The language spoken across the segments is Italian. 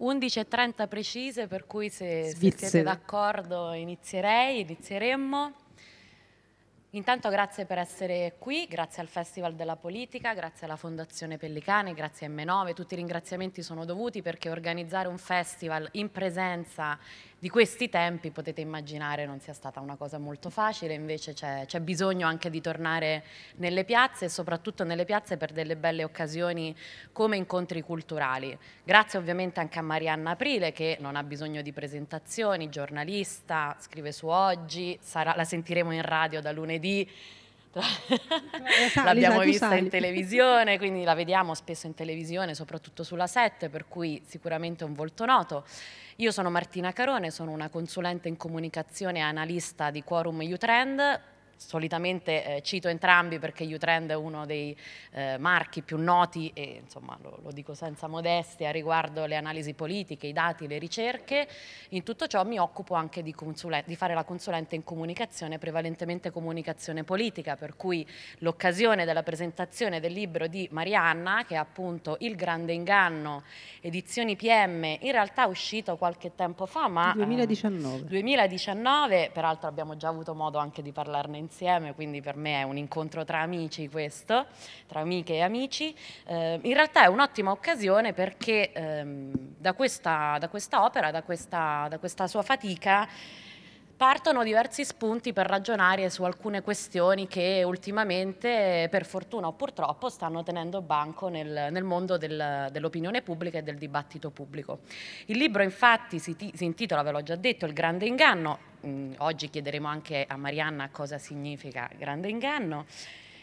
11.30 precise, per cui se, se siete d'accordo inizierei, inizieremmo. Intanto grazie per essere qui, grazie al Festival della Politica, grazie alla Fondazione Pellicane, grazie a M9, tutti i ringraziamenti sono dovuti perché organizzare un festival in presenza di questi tempi potete immaginare non sia stata una cosa molto facile, invece c'è bisogno anche di tornare nelle piazze e soprattutto nelle piazze per delle belle occasioni come incontri culturali. Grazie ovviamente anche a Marianna Aprile che non ha bisogno di presentazioni, giornalista, scrive su Oggi, sarà, la sentiremo in radio da lunedì eh, lunedì l'abbiamo vista in televisione, quindi la vediamo spesso in televisione, soprattutto sulla 7, per cui sicuramente è un volto noto. Io sono Martina Carone, sono una consulente in comunicazione e analista di Quorum Utrend, solitamente eh, cito entrambi perché Utrend è uno dei eh, marchi più noti e insomma lo, lo, dico senza modestia riguardo le analisi politiche, i dati, le ricerche. In tutto ciò mi occupo anche di, di fare la consulente in comunicazione, prevalentemente comunicazione politica, per cui l'occasione della presentazione del libro di Marianna, che è appunto Il grande inganno, edizioni PM, in realtà è uscito qualche tempo fa, ma... 2019. Eh, 2019, peraltro abbiamo già avuto modo anche di parlarne in insieme, quindi per me è un incontro tra amici questo, tra amiche e amici. Eh, in realtà è un'ottima occasione perché ehm, da, questa, da, questa, opera, da questa, da questa sua fatica, partono diversi spunti per ragionare su alcune questioni che ultimamente, per fortuna o purtroppo, stanno tenendo banco nel, nel mondo del, dell'opinione pubblica e del dibattito pubblico. Il libro infatti si, si intitola, ve l'ho già detto, Il grande inganno, mm, oggi chiederemo anche a Marianna cosa significa grande inganno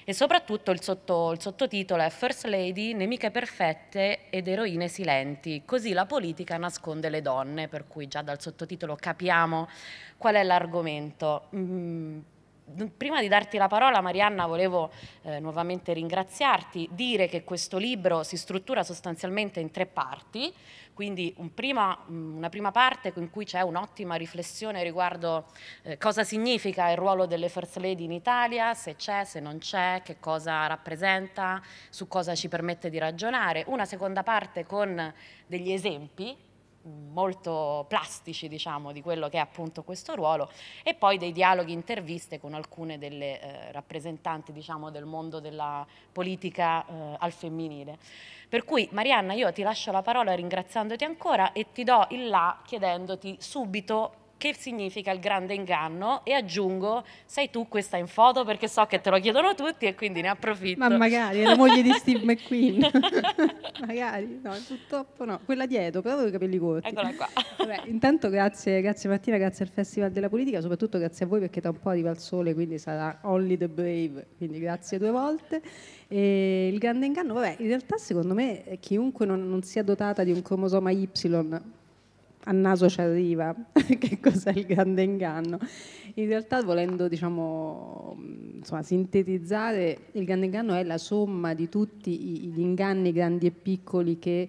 e soprattutto il, sotto, il sottotitolo è First Lady, nemiche perfette ed eroine silenti, così la politica nasconde le donne, per cui già dal sottotitolo capiamo qual è l'argomento. Mm prima di darti la parola Marianna volevo eh, nuovamente ringraziarti, dire che questo libro si struttura sostanzialmente in tre parti. Quindi un prima, mm, una prima parte in cui c'è un'ottima riflessione riguardo eh, cosa significa il ruolo delle First Lady in Italia, se c'è, se non c'è, che cosa rappresenta, su cosa ci permette di ragionare. Una seconda parte con degli esempi molto plastici diciamo, di quello che è appunto questo ruolo e poi dei dialoghi interviste con alcune delle eh, rappresentanti diciamo, del mondo della politica eh, al femminile. Per cui Marianna io ti lascio la parola ringraziandoti ancora e ti do il là chiedendoti subito che significa il grande inganno e aggiungo sei tu questa in foto perché so che te lo chiedono tutti e quindi ne approfitto ma magari è la moglie di Steve McQueen magari no purtroppo no quella dietro però avevo i capelli corti eccola qua Vabbè, intanto grazie grazie Martina grazie al Festival della Politica soprattutto grazie a voi perché tra un po' arriva il sole quindi sarà Only the Brave quindi grazie due volte e il grande inganno vabbè in realtà secondo me eh, chiunque non, non sia dotata di un cromosoma Y a naso ci arriva, che cos'è il grande inganno. In realtà, volendo diciamo, insomma, sintetizzare, il grande inganno è la somma di tutti gli inganni grandi e piccoli che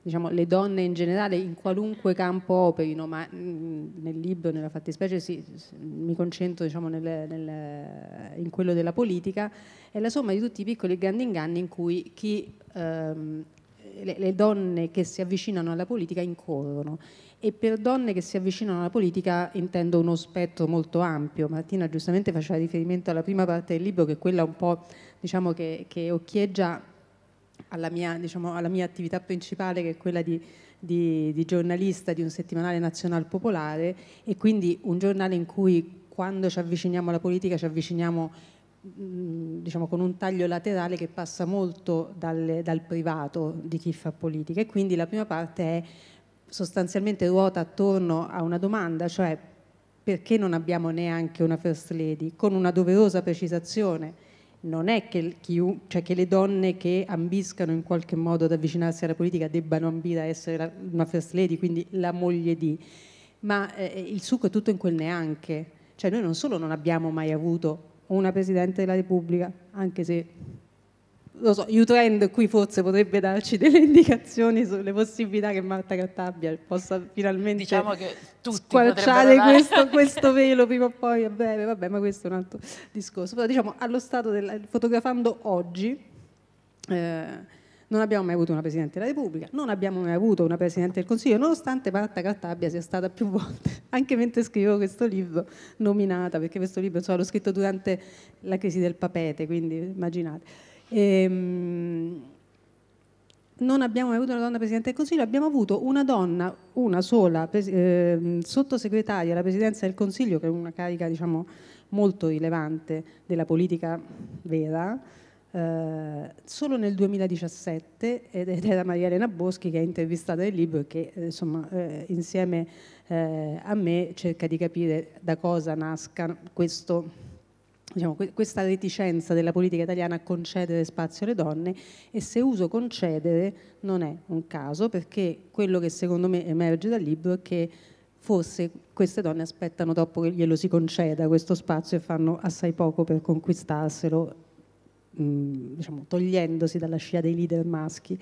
diciamo, le donne in generale in qualunque campo operino, ma mm, nel libro, nella fattispecie, sì, mi concentro diciamo, nel, nel, in quello della politica, è la somma di tutti i piccoli e grandi inganni in cui chi ehm, le, le donne che si avvicinano alla politica incorrono e per donne che si avvicinano alla politica intendo uno spettro molto ampio. Martina giustamente faceva riferimento alla prima parte del libro che è quella un po' diciamo che, che occhieggia alla mia, diciamo, alla mia attività principale che è quella di di, di, giornalista di un settimanale nazionale popolare e quindi un giornale in cui quando ci avviciniamo alla politica ci avviciniamo diciamo, con un taglio laterale che passa molto dal, dal privato di chi fa politica e quindi la prima parte è sostanzialmente ruota attorno a una domanda, cioè perché non abbiamo neanche una first lady, con una doverosa precisazione. Non è che, chi, cioè che le donne che ambiscano in qualche modo ad avvicinarsi alla politica debbano ambire a essere la, una first lady, quindi la moglie di, ma eh, il succo è tutto in quel neanche. Cioè noi non solo non abbiamo mai avuto una Presidente della Repubblica, anche se lo so, U-Trend qui forse potrebbe darci delle indicazioni sulle possibilità che Marta Cartabia possa finalmente diciamo che squarciare questo, questo, velo prima o poi a vabbè, ma questo è un altro discorso. Però diciamo, allo stato del, fotografando oggi, eh, non abbiamo mai avuto una Presidente della Repubblica, non abbiamo mai avuto una Presidente del Consiglio, nonostante Marta Cartabia sia stata più volte, anche mentre scrivo questo libro, nominata, perché questo libro insomma, l'ho scritto durante la crisi del papete, quindi immaginate. Ehm, non abbiamo mai avuto una donna Presidente del Consiglio, abbiamo avuto una donna, una sola, eh, sottosegretaria alla Presidenza del Consiglio, che è una carica diciamo, molto rilevante della politica vera, eh, solo nel 2017 ed era Maria Elena Boschi che ha intervistato il libro e che eh, insomma, eh, insieme eh, a me cerca di capire da cosa nasca questo, diciamo, questa reticenza della politica italiana a concedere spazio alle donne e se uso concedere non è un caso perché quello che secondo me emerge dal libro è che forse queste donne aspettano troppo che glielo si conceda questo spazio e fanno assai poco per conquistarselo diciamo, togliendosi dalla scia dei leader maschi.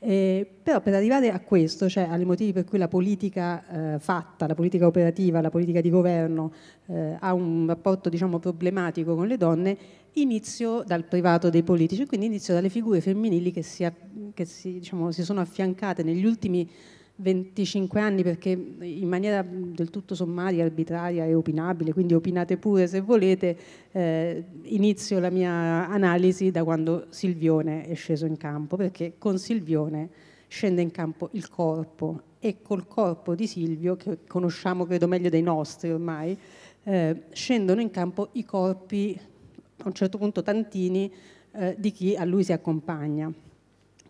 Eh, però per arrivare a questo, cioè ai motivi per cui la politica eh, fatta, la politica operativa, la politica di governo eh, ha un rapporto diciamo, problematico con le donne, inizio dal privato dei politici, quindi inizio dalle figure femminili che si, che si, diciamo, si sono affiancate negli ultimi 25 anni perché in maniera del tutto sommaria, arbitraria e opinabile, quindi opinate pure se volete, eh, inizio la mia analisi da quando Silvione è sceso in campo, perché con Silvione scende in campo il corpo e col corpo di Silvio, che conosciamo credo meglio dei nostri ormai, eh, scendono in campo i corpi, a un certo punto tantini, eh, di chi a lui si accompagna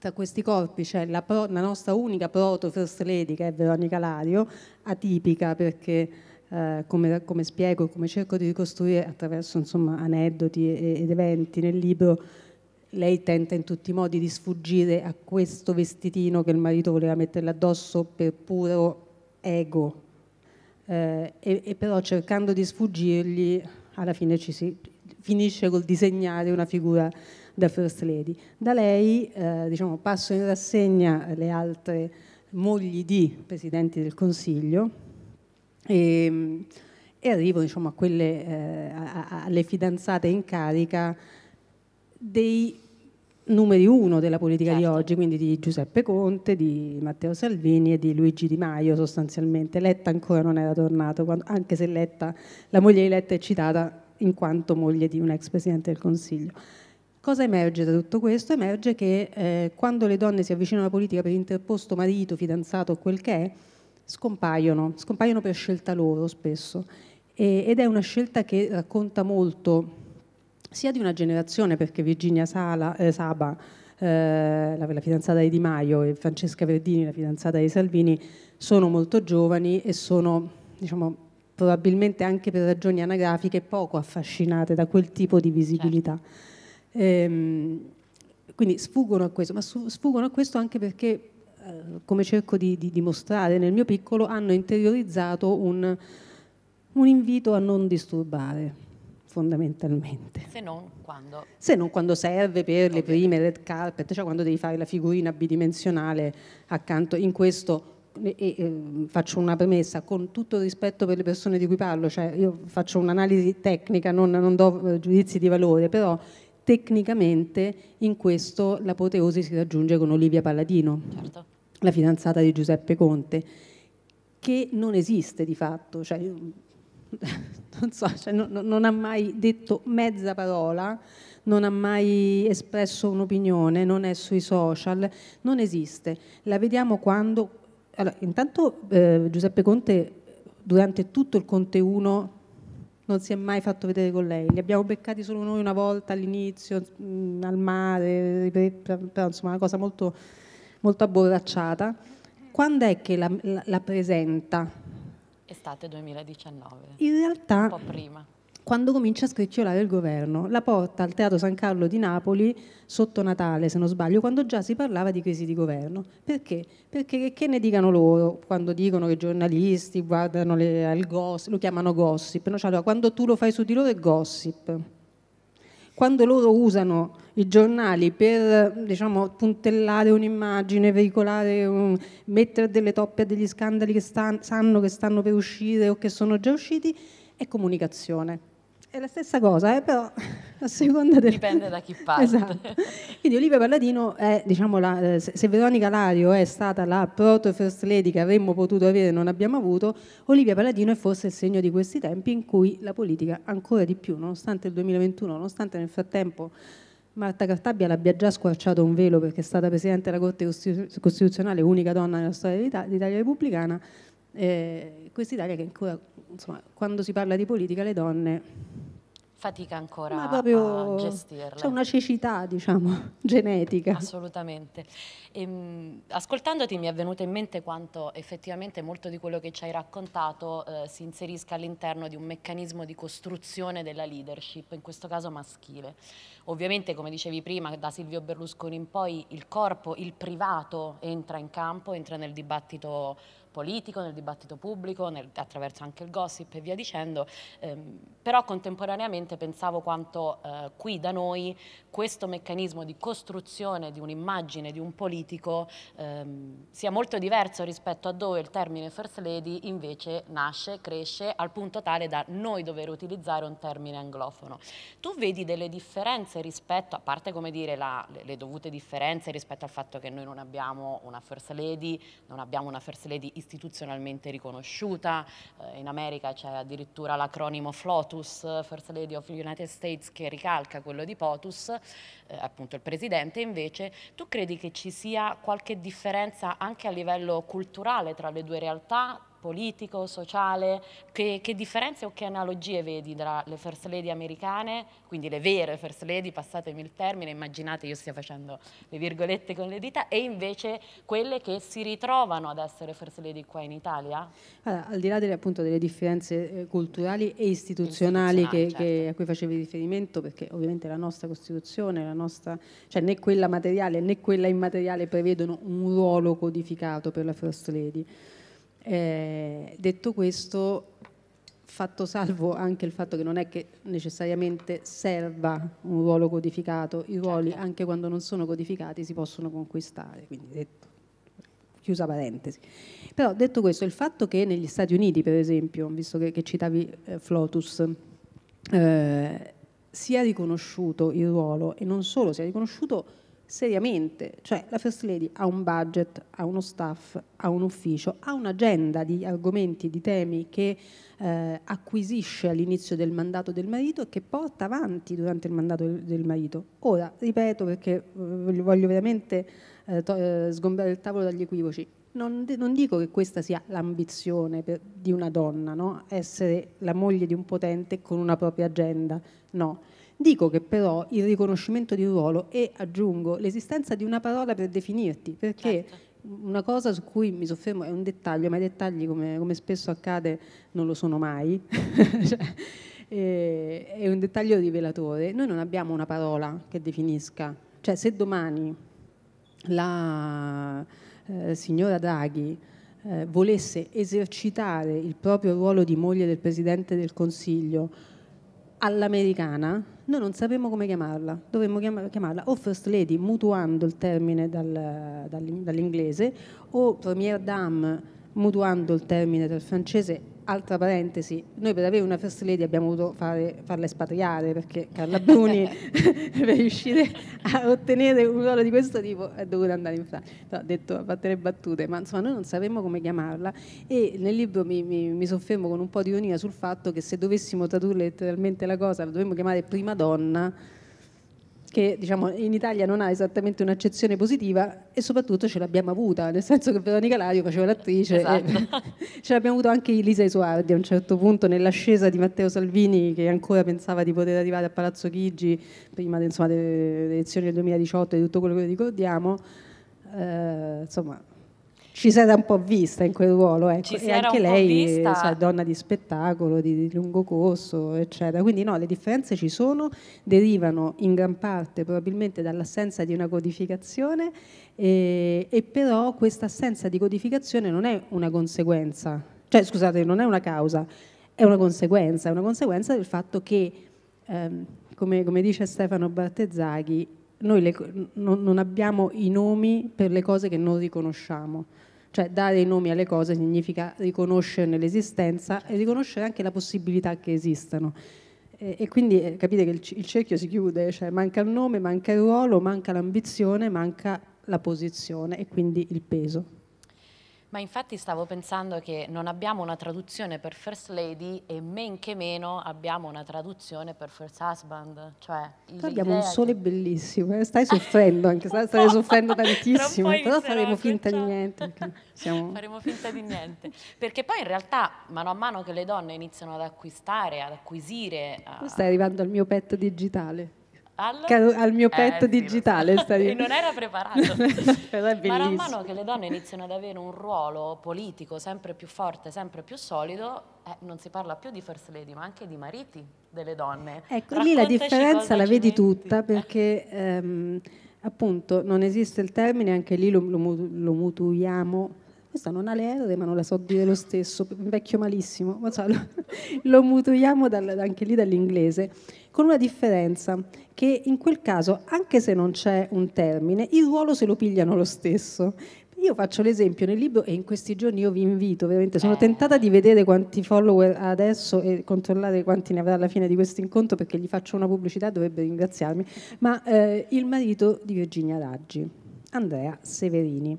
a questi corpi c'è la, pro, la nostra unica proto first lady che è Veronica Lario, atipica perché eh, come, come, spiego e come cerco di ricostruire attraverso insomma, aneddoti ed eventi nel libro, lei tenta in tutti i modi di sfuggire a questo vestitino che il marito voleva metterle addosso per puro ego, eh, e, e, però cercando di sfuggirgli alla fine ci si finisce col disegnare una figura da First Lady. Da lei eh, diciamo, passo in rassegna le altre mogli di presidenti del Consiglio e, e arrivo diciamo, a quelle, eh, alle fidanzate in carica dei numeri uno della politica certo. di oggi, quindi di Giuseppe Conte, di Matteo Salvini e di Luigi Di Maio sostanzialmente. Letta ancora non era tornato, quando, anche se Letta, la moglie di Letta è citata in quanto moglie di un ex Presidente del Consiglio. Cosa emerge da tutto questo? Emerge che eh, quando le donne si avvicinano alla politica per interposto marito, fidanzato o quel che è, scompaiono, scompaiono per scelta loro spesso. E, ed è una scelta che racconta molto sia di una generazione, perché Virginia Sala, eh, Saba, eh, la, la, fidanzata di Di Maio, e Francesca Verdini, la fidanzata di Salvini, sono molto giovani e sono diciamo, probabilmente anche per ragioni anagrafiche, poco affascinate da quel tipo di visibilità. Certo. Ehm, quindi sfuggono a questo, ma sfuggono a questo anche perché, eh, come cerco di, di, dimostrare nel mio piccolo, hanno interiorizzato un, un invito a non disturbare fondamentalmente. Se non quando? Se non quando serve per okay. le prime red carpet, cioè quando devi fare la figurina bidimensionale accanto. In questo e, e, faccio una premessa, con tutto rispetto per le persone di cui parlo, cioè io faccio un'analisi tecnica, non, non do eh, giudizi di valore, però tecnicamente in questo l'apoteosi si raggiunge con Olivia Palladino, certo. la fidanzata di Giuseppe Conte, che non esiste di fatto, cioè, non, so, cioè, non, non ha mai detto mezza parola non ha mai espresso un'opinione, non è sui social, non esiste. La vediamo quando allora, intanto eh, Giuseppe Conte durante tutto il Conte 1 non si è mai fatto vedere con lei, li abbiamo beccati solo noi una volta all'inizio mh, mm, al mare, però insomma una cosa molto, molto abborracciata. Quando è che la, la, la presenta? Estate 2019. In realtà... Un po' prima quando comincia a scricchiolare il governo. La porta al Teatro San Carlo di Napoli sotto Natale, se non sbaglio, quando già si parlava di crisi di governo. Perché? Perché che ne dicano loro quando dicono che i giornalisti guardano le, il gossip, lo chiamano gossip? No? Cioè, allora, quando tu lo fai su di loro è gossip. Quando loro usano i giornali per diciamo, puntellare un'immagine, veicolare, um, mettere delle toppe a degli scandali che stanno, sanno che stanno per uscire o che sono già usciti, è comunicazione è la stessa cosa, eh, però a seconda del... Dipende da chi parte. Esatto. Quindi Olivia Palladino è, diciamo, la, eh, se Veronica Lario è stata la proto first lady che avremmo potuto avere e non abbiamo avuto, Olivia Palladino è forse il segno di questi tempi in cui la politica ancora di più, nonostante il 2021, nonostante nel frattempo Marta Cartabia l'abbia già squarciato un velo perché è stata Presidente della Corte Costituzionale, unica donna nella storia d'Italia repubblicana, eh, quest'Italia che ancora, insomma, quando si parla di politica le donne fatica ancora ma proprio, a gestirla. C'è una cecità, diciamo, genetica. Assolutamente. E, ehm, ascoltandoti mi è venuto in mente quanto effettivamente molto di quello che ci hai raccontato eh, si inserisca all'interno di un meccanismo di costruzione della leadership, in questo caso maschile. Ovviamente, come dicevi prima, da Silvio Berlusconi in poi il corpo, il privato entra in campo, entra nel dibattito politico, nel dibattito pubblico, nel, attraverso anche il gossip e via dicendo, ehm, però contemporaneamente pensavo quanto eh, qui da noi questo meccanismo di costruzione di un'immagine di un politico ehm, sia molto diverso rispetto a dove il termine first lady invece nasce, cresce al punto tale da noi dover utilizzare un termine anglofono. Tu vedi delle differenze rispetto, a parte come dire la, le, le dovute differenze rispetto al fatto che noi non abbiamo una first lady, non abbiamo una first lady istituzionale, istituzionalmente riconosciuta, eh, in America c'è addirittura l'acronimo FLOTUS, First Lady of the United States, che ricalca quello di POTUS, eh, appunto il presidente, invece tu credi che ci sia qualche differenza anche a livello culturale tra le due realtà? politico, sociale, che, che differenze o che analogie vedi tra le first lady americane, quindi le vere first lady, passatemi il termine, immaginate io stia facendo le virgolette con le dita, e invece quelle che si ritrovano ad essere first lady qua in Italia? Allora, al di là delle, appunto, delle differenze eh, culturali e istituzionali, istituzionali, che, certo. che, a cui facevi riferimento, perché ovviamente la nostra Costituzione, la nostra, cioè né quella materiale né quella immateriale prevedono un ruolo codificato per la first lady. Eh, detto questo, fatto salvo anche il fatto che non è che necessariamente serva un ruolo codificato, i ruoli certo. anche quando non sono codificati si possono conquistare, quindi detto, chiusa parentesi. Però detto questo, il fatto che negli Stati Uniti, per esempio, visto che, che citavi eh, Flotus, eh, sia riconosciuto il ruolo e non solo sia riconosciuto seriamente, cioè la First Lady ha un budget, ha uno staff, ha un ufficio, ha un'agenda di argomenti, di temi che eh, acquisisce all'inizio del mandato del marito e che porta avanti durante il mandato del, marito. Ora, ripeto perché eh, voglio veramente eh, eh sgombrare il tavolo dagli equivoci, non, non, dico che questa sia l'ambizione per, di una donna, no? essere la moglie di un potente con una propria agenda, no Dico che però il riconoscimento di un ruolo e aggiungo l'esistenza di una parola per definirti, perché certo. una cosa su cui mi soffermo è un dettaglio, ma i dettagli come, come spesso accade non lo sono mai. cioè, eh, è un dettaglio rivelatore, noi non abbiamo una parola che definisca, cioè se domani la eh, signora Draghi eh, volesse esercitare il proprio ruolo di moglie del Presidente del Consiglio all'americana, noi non sapemmo come chiamarla, dovremmo chiamarla o First Lady, mutuando il termine dal, dall'inglese, o Premier Dame, mutuando il termine dal francese altra parentesi, noi per avere una first lady abbiamo dovuto fare, farla espatriare perché Carla Bruni per riuscire a ottenere un ruolo di questo tipo è dovuta andare in Francia. No, detto a battere battute, ma insomma noi non sapremmo come chiamarla e nel libro mi, mi, mi, soffermo con un po' di ironia sul fatto che se dovessimo tradurre letteralmente la cosa la dovremmo chiamare prima donna che diciamo, in Italia non ha esattamente un'accezione positiva e soprattutto ce l'abbiamo avuta, nel senso che Veronica Lario faceva l'attrice esatto. ce l'abbiamo avuto anche Elisa Isuardi a un certo punto nell'ascesa di Matteo Salvini che ancora pensava di poter arrivare a Palazzo Chigi prima insomma, delle elezioni del 2018 e di tutto quello che ricordiamo eh, insomma ci si era un po' vista in quel ruolo, ecco. ci si e era anche lei è cioè, donna di spettacolo, di, di, lungo corso, eccetera. Quindi no, le differenze ci sono, derivano in gran parte probabilmente dall'assenza di una codificazione e, e però questa assenza di codificazione non è una conseguenza, cioè scusate, non è una causa, è una conseguenza, è una conseguenza del fatto che, ehm, come, come dice Stefano Bartezzaghi, noi le, non, non abbiamo i nomi per le cose che non riconosciamo. Cioè dare i nomi alle cose significa riconoscerne l'esistenza e riconoscere anche la possibilità che esistano. E, e quindi eh, capite che il, il, cerchio si chiude, cioè manca il nome, manca il ruolo, manca l'ambizione, manca la posizione e quindi il peso. Ma infatti stavo pensando che non abbiamo una traduzione per First Lady e men che meno abbiamo una traduzione per First Husband. Cioè, abbiamo un sole che... bellissimo, eh? stai soffrendo, anche stai, stai soffrendo tantissimo, però faremo finta di niente. Siamo... faremo finta di niente. Perché poi in realtà mano a mano che le donne iniziano ad acquistare, ad acquisire... A... Tu stai arrivando al mio petto digitale. Al... al, mio eh, petto eh, digitale. Sì. e non era preparato. Però è bellissimo. Man mano che le donne iniziano ad avere un ruolo politico sempre più forte, sempre più solido, eh, non si parla più di first lady, ma anche di mariti delle donne. Ecco, lì la differenza la vedi tutta perché... Ehm, appunto, non esiste il termine, anche lì lo, lo, lo mutuiamo questa non ha le R ma non la so dire lo stesso, vecchio malissimo, ma cioè, lo, lo, mutuiamo dal, anche lì dall'inglese, con una differenza che in quel caso, anche se non c'è un termine, il ruolo se lo pigliano lo stesso. Io faccio l'esempio nel libro e in questi giorni io vi invito, veramente sono eh. tentata di vedere quanti follower ha adesso e controllare quanti ne avrà alla fine di questo incontro perché gli faccio una pubblicità, dovrebbe ringraziarmi, ma eh, il marito di Virginia Raggi, Andrea Severini.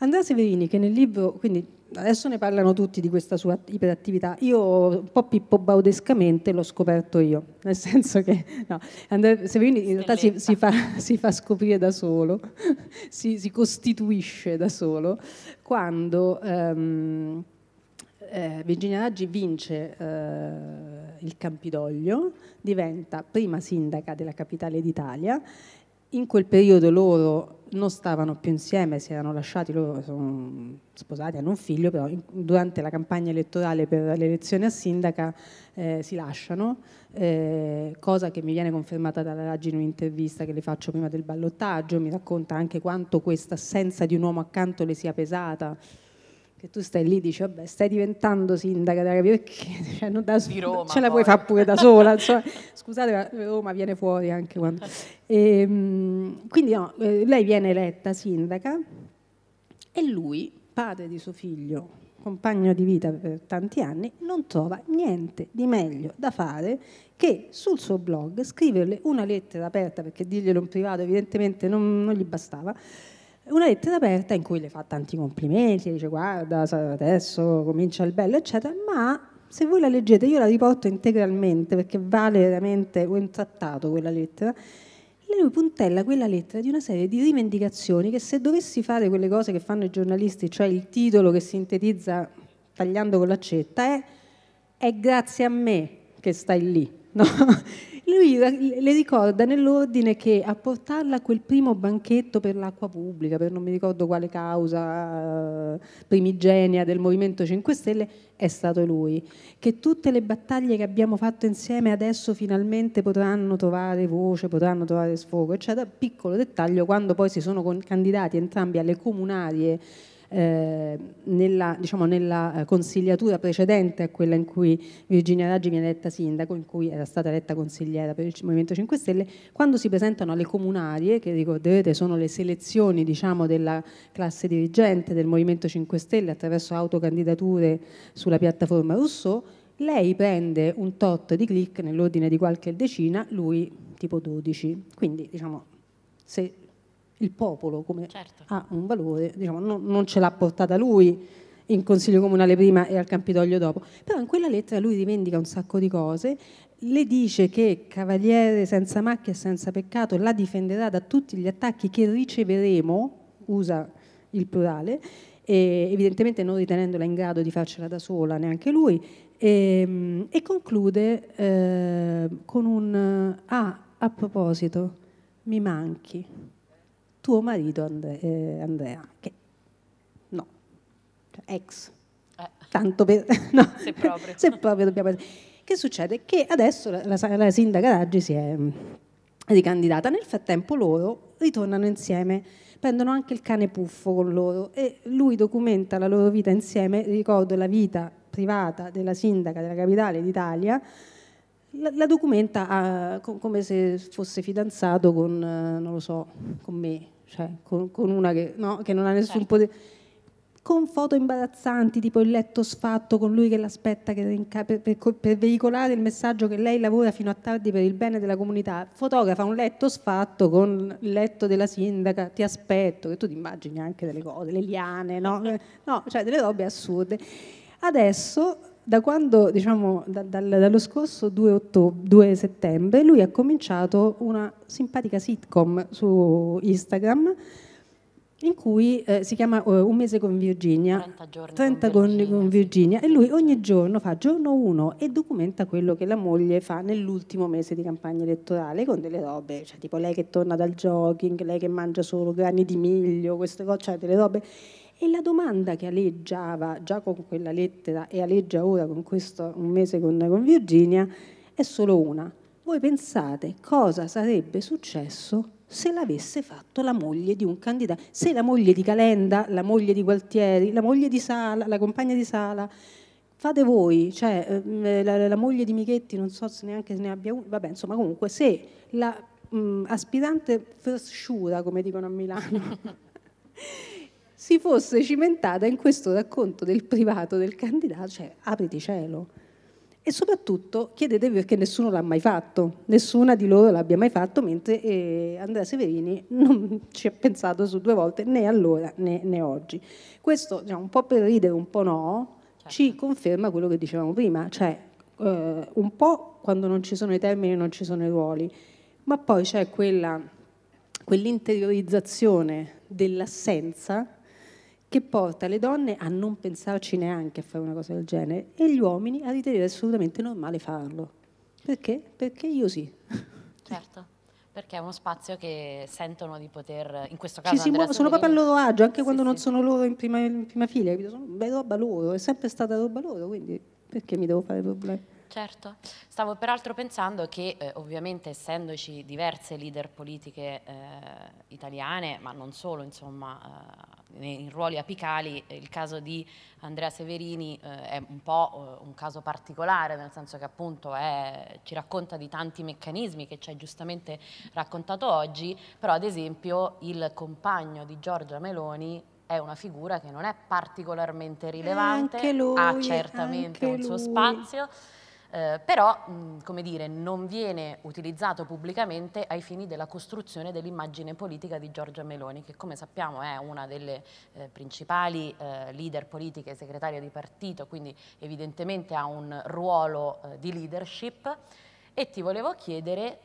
Andrea Severini, che nel libro, quindi adesso ne parlano tutti di questa sua iperattività, io un po' pippo baudescamente l'ho scoperto io, nel senso che no, Andrea Severini in realtà si, si, fa, si, fa, scoprire da solo, si, si costituisce da solo, quando ehm, eh, Virginia Raggi vince eh, il Campidoglio, diventa prima sindaca della capitale d'Italia, in quel periodo loro non stavano più insieme, si erano lasciati, loro sono sposati, hanno un figlio, però durante la campagna elettorale per l'elezione a sindaca eh, si lasciano, eh, cosa che mi viene confermata dalla Raggi in un'intervista che le faccio prima del ballottaggio, mi racconta anche quanto questa assenza di un uomo accanto le sia pesata che tu stai lì e dici, vabbè, stai diventando sindaca della capitale, perché cioè, non da, Di Roma, ce la puoi fare pure da sola, insomma, scusate, ma Roma viene fuori anche quando... E, ehm, quindi no, eh, lei viene eletta sindaca e lui, padre di suo figlio, compagno di vita per tanti anni, non trova niente di meglio da fare che sul suo blog scriverle una lettera aperta, perché dirglielo in privato evidentemente non, non gli bastava, una lettera aperta in cui le fa tanti complimenti, dice guarda adesso comincia il bello eccetera, ma se voi la leggete io la riporto integralmente perché vale veramente un trattato quella lettera, lui puntella quella lettera di una serie di rivendicazioni che se dovessi fare quelle cose che fanno i giornalisti, cioè il titolo che sintetizza tagliando con l'accetta è è grazie a me che stai lì. No? Lui le ricorda nell'ordine che a portarla a quel primo banchetto per l'acqua pubblica, per non mi ricordo quale causa eh, primigenia del Movimento 5 Stelle, è stato lui. Che tutte le battaglie che abbiamo fatto insieme adesso finalmente potranno trovare voce, potranno trovare sfogo, eccetera. Piccolo dettaglio, quando poi si sono candidati entrambi alle comunarie eh, nella, diciamo, nella, eh, consigliatura precedente a quella in cui Virginia Raggi viene eletta sindaco, in cui era stata eletta consigliera per il Movimento 5 Stelle, quando si presentano alle comunarie, che ricorderete sono le selezioni diciamo, della classe dirigente del Movimento 5 Stelle attraverso autocandidature sulla piattaforma Rousseau, lei prende un tot di click nell'ordine di qualche decina, lui tipo 12. Quindi diciamo, se il popolo come certo. ha un valore, diciamo, non, non ce l'ha portata lui in consiglio comunale prima e al Campidoglio dopo. Però in quella lettera lui rivendica un sacco di cose, le dice che Cavaliere senza macchia e senza peccato la difenderà da tutti gli attacchi che riceveremo, usa il plurale, evidentemente non ritenendola in grado di farcela da sola neanche lui, e, ehm, e conclude eh, con un ah, a proposito, mi manchi tuo marito Andre, eh, Andrea, che no, cioè, ex, eh. tanto per... No, se proprio. se proprio dobbiamo... Che succede? Che adesso la, la, la sindaca Raggi si è mm, ricandidata, nel frattempo loro ritornano insieme, prendono anche il cane puffo con loro e lui documenta la loro vita insieme, ricordo la vita privata della sindaca della capitale d'Italia, la, la documenta a, ah, co- come se fosse fidanzato con, eh, non lo so, con me, cioè con, con una che, no, che, non ha nessun certo. potere, con foto imbarazzanti, tipo il letto sfatto con lui che l'aspetta che, per, per, per, veicolare il messaggio che lei lavora fino a tardi per il bene della comunità, fotografa un letto sfatto con il letto della sindaca, ti aspetto, che tu ti immagini anche delle cose, le liane, no? no cioè delle robe assurde. Adesso da quando, diciamo, da, dal, dallo scorso 2, ottobre, 2, settembre, lui ha cominciato una simpatica sitcom su Instagram in cui eh, si chiama eh, Un mese con Virginia, 30 giorni 30 con, Virginia. con, Virginia, e lui ogni giorno fa giorno 1 e documenta quello che la moglie fa nell'ultimo mese di campagna elettorale con delle robe, cioè tipo lei che torna dal jogging, lei che mangia solo grani di miglio, queste cose, cioè delle robe e la domanda che aleggiava già con quella lettera e aleggia ora con questo un mese con, con Virginia è solo una. Voi pensate cosa sarebbe successo se l'avesse fatto la moglie di un candidato, se la moglie di Calenda, la moglie di Gualtieri, la moglie di Sala, la compagna di Sala, fate voi, cioè ehm, eh, la, la moglie di Michetti, non so se neanche se ne abbia una, vabbè, insomma comunque se la first mm, shura, come dicono a Milano, si fosse cimentata in questo racconto del privato del candidato, cioè apriti cielo. E soprattutto chiedetevi perché nessuno l'ha mai fatto, nessuna di loro l'abbia mai fatto, mentre eh, Andrea Severini non ci ha pensato su due volte né allora né, né oggi. Questo, cioè, un po' per ridere, un po' no, certo. ci conferma quello che dicevamo prima, cioè eh, un po' quando non ci sono i termini, non ci sono i ruoli, ma poi c'è quella, quell'interiorizzazione dell'assenza che porta le donne a non pensarci neanche a fare una cosa del genere e gli uomini a ritenere assolutamente normale farlo. Perché? Perché io sì. Certo perché è uno spazio che sentono di poter, in questo caso... Ci muovono, sono proprio a loro agio, anche sì, quando sì. non sono loro in prima, in prima fila, Sono, è roba loro, è sempre stata roba loro, quindi perché mi devo fare problemi? Certo, stavo peraltro pensando che eh, ovviamente essendoci diverse leader politiche eh, italiane, ma non solo, insomma, eh, in ruoli apicali, il caso di Andrea Severini eh, è un po' eh, un caso particolare, nel senso che appunto è, ci racconta di tanti meccanismi che ci hai giustamente raccontato oggi, però ad esempio il compagno di Giorgia Meloni è una figura che non è particolarmente rilevante, eh, ha certamente un suo spazio eh, però mh, mm, come dire, non viene utilizzato pubblicamente ai fini della costruzione dell'immagine politica di Giorgia Meloni, che come sappiamo è una delle eh, principali eh, leader politiche, segretaria di partito, quindi evidentemente ha un ruolo eh, di leadership e ti volevo chiedere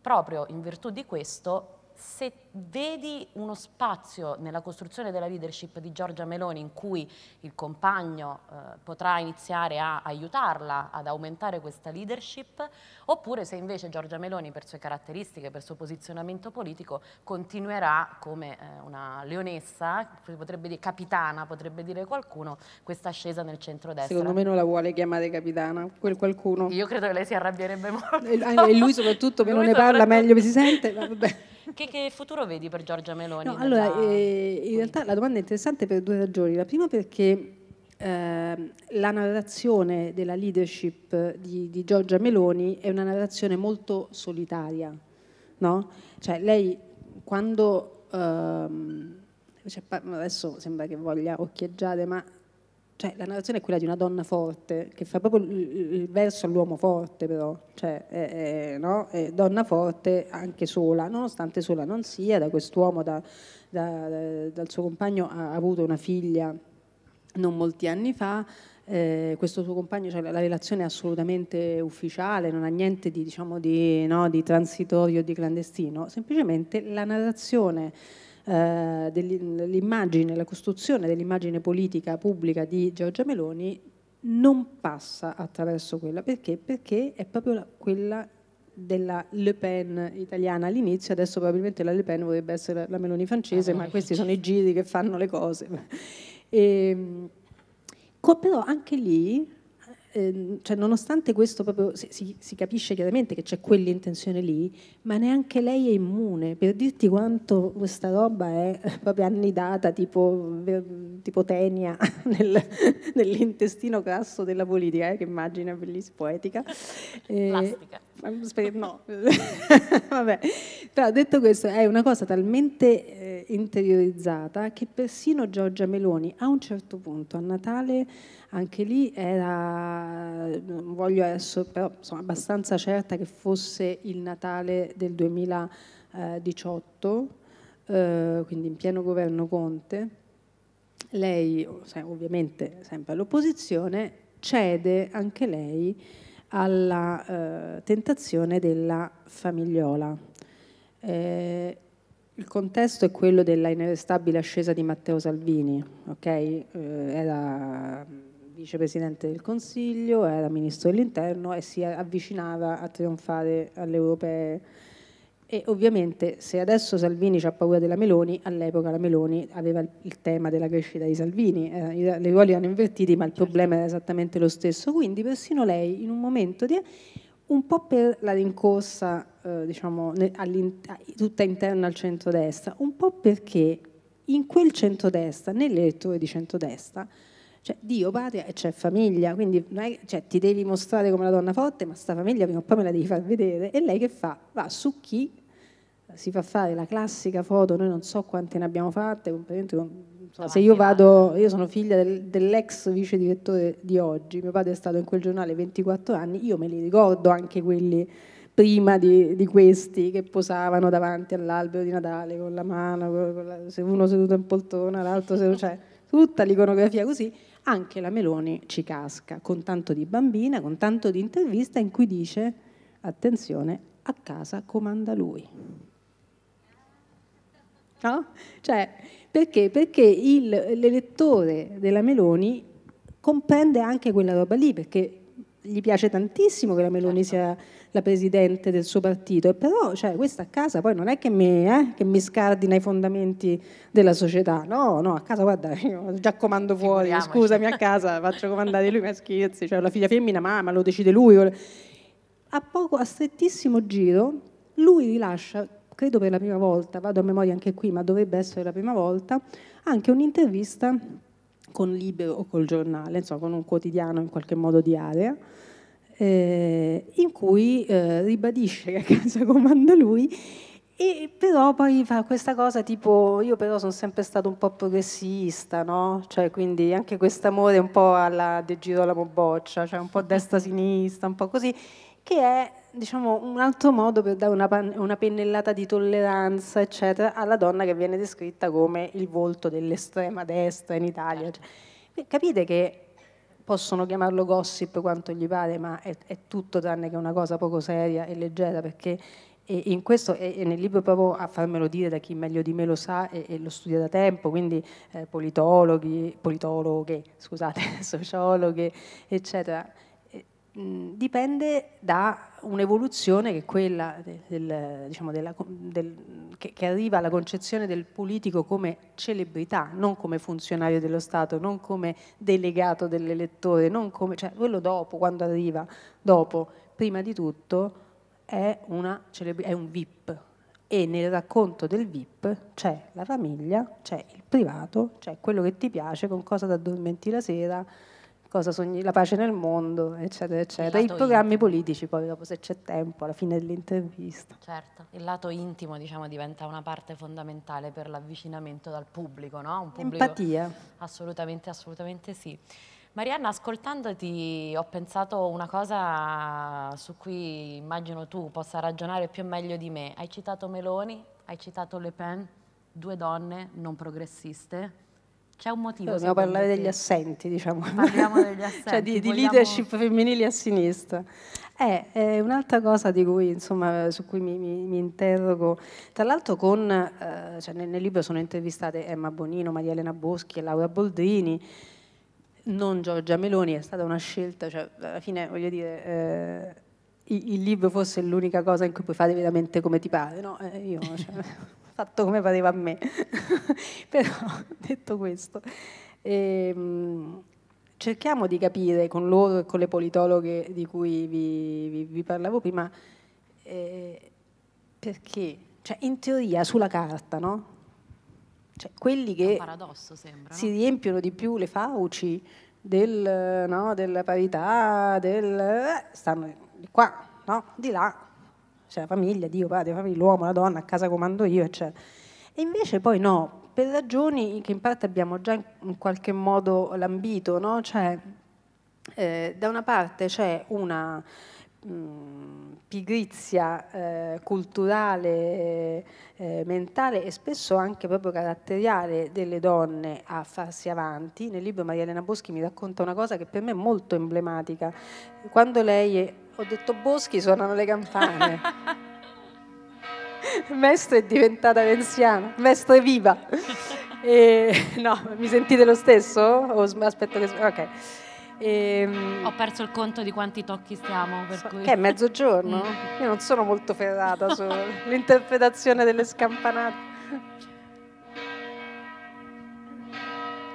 proprio in virtù di questo se vedi uno spazio nella costruzione della leadership di Giorgia Meloni in cui il compagno eh, potrà iniziare a aiutarla ad aumentare questa leadership, oppure se invece Giorgia Meloni per sue caratteristiche, per suo posizionamento politico, continuerà come eh, una leonessa, potrebbe dire capitana, potrebbe dire qualcuno, questa ascesa nel centro-destra. Secondo me non la vuole chiamare capitana, quel qualcuno. Io credo che lei si arrabbierebbe molto. E lui soprattutto che non ne parla meglio si sente, ma vabbè. Che, che futuro vedi per Giorgia Meloni? No, allora, eh, in realtà la domanda è interessante per due ragioni. La prima perché eh, la narrazione della leadership di, di, Giorgia Meloni è una narrazione molto solitaria. No? Cioè, lei quando... Ehm, cioè, adesso sembra che voglia occhieggiare, ma cioè, la narrazione è quella di una donna forte, che fa proprio il, verso all'uomo forte però, cioè, è, è, no? è donna forte anche sola, nonostante sola non sia, da quest'uomo, da, da, da, dal suo compagno ha avuto una figlia non molti anni fa, eh, questo suo compagno, cioè, la, la, relazione è assolutamente ufficiale, non ha niente di, diciamo, di, no, di transitorio, di clandestino, semplicemente la narrazione eh, dell'immagine, la costruzione dell'immagine politica pubblica di Giorgia Meloni non passa attraverso quella, perché? Perché è proprio quella della Le Pen italiana all'inizio, adesso probabilmente la Le Pen vorrebbe essere la Meloni francese, ah, ma questi sono i giri che fanno le cose. E, ehm, però anche lì Ehm, cioè, nonostante questo proprio si, si capisce chiaramente che c'è quell'intenzione lì, ma neanche lei è immune, per dirti quanto questa roba è eh, proprio annidata, tipo, tipo tenia nel, nell'intestino grasso della politica, eh, che immagine bellissima, poetica. Eh, no, vabbè, però detto questo è una cosa talmente talmente interiorizzata che persino Giorgia Meloni a un certo punto a Natale anche lì era, non voglio essere però insomma, abbastanza certa che fosse il Natale del 2018, eh, quindi in pieno governo Conte, lei ovviamente sempre all'opposizione cede anche lei alla eh, tentazione della famigliola. Eh, il contesto è quello della inevitabile ascesa di Matteo Salvini, okay? Eh, era mm, vicepresidente del Consiglio, era ministro dell'Interno e si avvicinava a trionfare alle europee. E ovviamente se adesso Salvini ha paura della Meloni, all'epoca la Meloni aveva il tema della crescita di Salvini, eh, le ruoli erano invertiti ma il certo. problema era esattamente lo stesso, quindi persino lei in un momento di un po' per la rincorsa eh, diciamo, tutta interna al centrodestra, un po' perché in quel centrodestra, nell'elettore di centrodestra, cioè Dio, patria e eh, c'è famiglia, quindi cioè, ti devi mostrare come la donna forte, ma sta famiglia prima o poi me la devi far vedere. E lei che fa? Va su chi si fa fare la classica foto, noi non so quante ne abbiamo fatte, con insomma, se io vado, io sono figlia del, dell'ex vice direttore di oggi, mio padre è stato in quel giornale 24 anni, io me li ricordo anche quelli prima di, di questi che posavano davanti all'albero di Natale con la mano, con la, se uno seduto in poltrona, l'altro seduto, cioè tutta l'iconografia così, anche la Meloni ci casca, con tanto di bambina, con tanto di intervista in cui dice, attenzione, a casa comanda lui. No? Cioè, perché? Perché il, l'elettore della Meloni comprende anche quella roba lì, perché gli piace tantissimo che la Meloni certo. sia la presidente del suo partito, però cioè, questa a casa poi non è che mi, eh, che mi, scardina i fondamenti della società, no, no, a casa guarda, io già comando fuori, scusami a casa, faccio comandare lui, ma scherzi, cioè la figlia femmina, mamma, lo decide lui. A poco, a strettissimo giro, lui rilascia credo per la prima volta, vado a memoria anche qui, ma dovrebbe essere la prima volta, anche un'intervista con Libero o col giornale, insomma con un quotidiano in qualche modo di area, eh, in cui eh, ribadisce che a casa comanda lui e però poi fa questa cosa tipo, io però sono sempre stato un po' progressista, no? Cioè, quindi anche quest'amore un po' alla De Girolamo Boccia, cioè un po' destra-sinistra, un po' così, che è diciamo, un altro modo per dare una, una, pennellata di tolleranza, eccetera, alla donna che viene descritta come il volto dell'estrema destra in Italia. Certo. Cioè. Capite che possono chiamarlo gossip quanto gli pare, ma è, è tutto tranne che una cosa poco seria e leggera, perché e in questo e nel libro provo a farmelo dire da chi meglio di me lo sa e, e lo studia da tempo, quindi eh, politologhi, politologhe, scusate, sociologhe, eccetera dipende da un'evoluzione che, del, diciamo, della, del, che, che arriva alla concezione del politico come celebrità, non come funzionario dello Stato, non come delegato dell'elettore, non come, cioè quello dopo, quando arriva, dopo, prima di tutto è, è un VIP e nel racconto del VIP c'è la famiglia, c'è il privato, c'è quello che ti piace, con cosa ti addormenti la sera, cosa sogni, la pace nel mondo, eccetera, eccetera. I programmi intimo. politici poi dopo se c'è tempo, alla fine dell'intervista. Certo, il lato intimo diciamo diventa una parte fondamentale per l'avvicinamento dal pubblico, no? Un pubblico, Empatia. Assolutamente, assolutamente sì. Marianna, ascoltandoti ho pensato una cosa su cui immagino tu possa ragionare più meglio di me. Hai citato Meloni, hai citato Le Pen, due donne non progressiste, c'è un motivo. Dobbiamo parlare degli assenti, diciamo. Parliamo degli assenti. cioè di, vogliamo... di, leadership femminili a sinistra. Eh, eh, un'altra cosa cui, insomma, su cui mi, mi, mi interrogo, tra l'altro con, eh, cioè nel, nel, libro sono intervistate Emma Bonino, Maria Elena Boschi e Laura Boldrini, non Giorgia Meloni, è stata una scelta, cioè, alla fine voglio dire eh, il libro forse è l'unica cosa in cui puoi fare veramente come ti pare, no? Eh, io, cioè, fatto come pareva a me. Però, detto questo, ehm, cerchiamo di capire con loro e con le politologhe di cui vi, vi, vi parlavo prima, eh, perché, cioè, in teoria, sulla carta, no? Cioè, quelli che paradosso, sembra, si no? riempiono di più le fauci del, no, della parità, del, eh, stanno qua, no, di là, c'è cioè, la famiglia, Dio, padre, famiglia, l'uomo, la donna, a casa comando io, eccetera. Cioè, e invece poi no, per ragioni che in parte abbiamo già in qualche modo lambito, no? cioè eh, da una parte c'è una pigrizia eh, culturale, eh, eh, mentale e spesso anche proprio caratteriale delle donne a farsi avanti. Nel libro Maria Elena Boschi mi racconta una cosa che per me è molto emblematica. Quando lei ho detto Boschi, suonano le campane. Mestre è diventata veneziana, Mestre viva. E, no, mi sentite lo stesso? aspetta che... Ok. E, ehm, Ho perso il conto di quanti tocchi stiamo. So, cui... Che è mezzogiorno? Mm. Io non sono molto ferrata sull'interpretazione delle scampanate.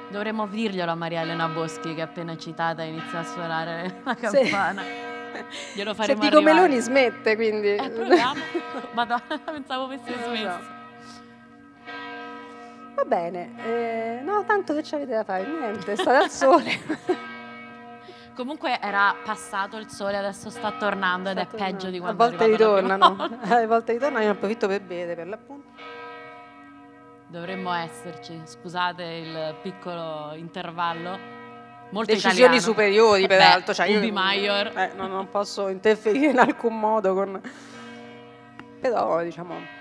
Dovremmo dirglielo a Maria Elena Boschi che appena citata inizia a suonare la campana. Sì. Glielo faremo Cioè, Dico arrivare. Meloni smette, quindi... Eh, Madonna, pensavo fosse smesso. No. Va bene, eh, no, tanto che ci avete da fare? Niente, state al sole. Comunque era passato il sole, adesso sta tornando ed è peggio di quando A volte ritornano, a volte ritornano, io ne approfitto per bere per l'appunto. Dovremmo esserci, scusate il piccolo intervallo. Molto decisioni italiano. superiori eh peraltro. Cioè, Ubi Maior. Eh, non, non posso interferire in alcun modo con... Però diciamo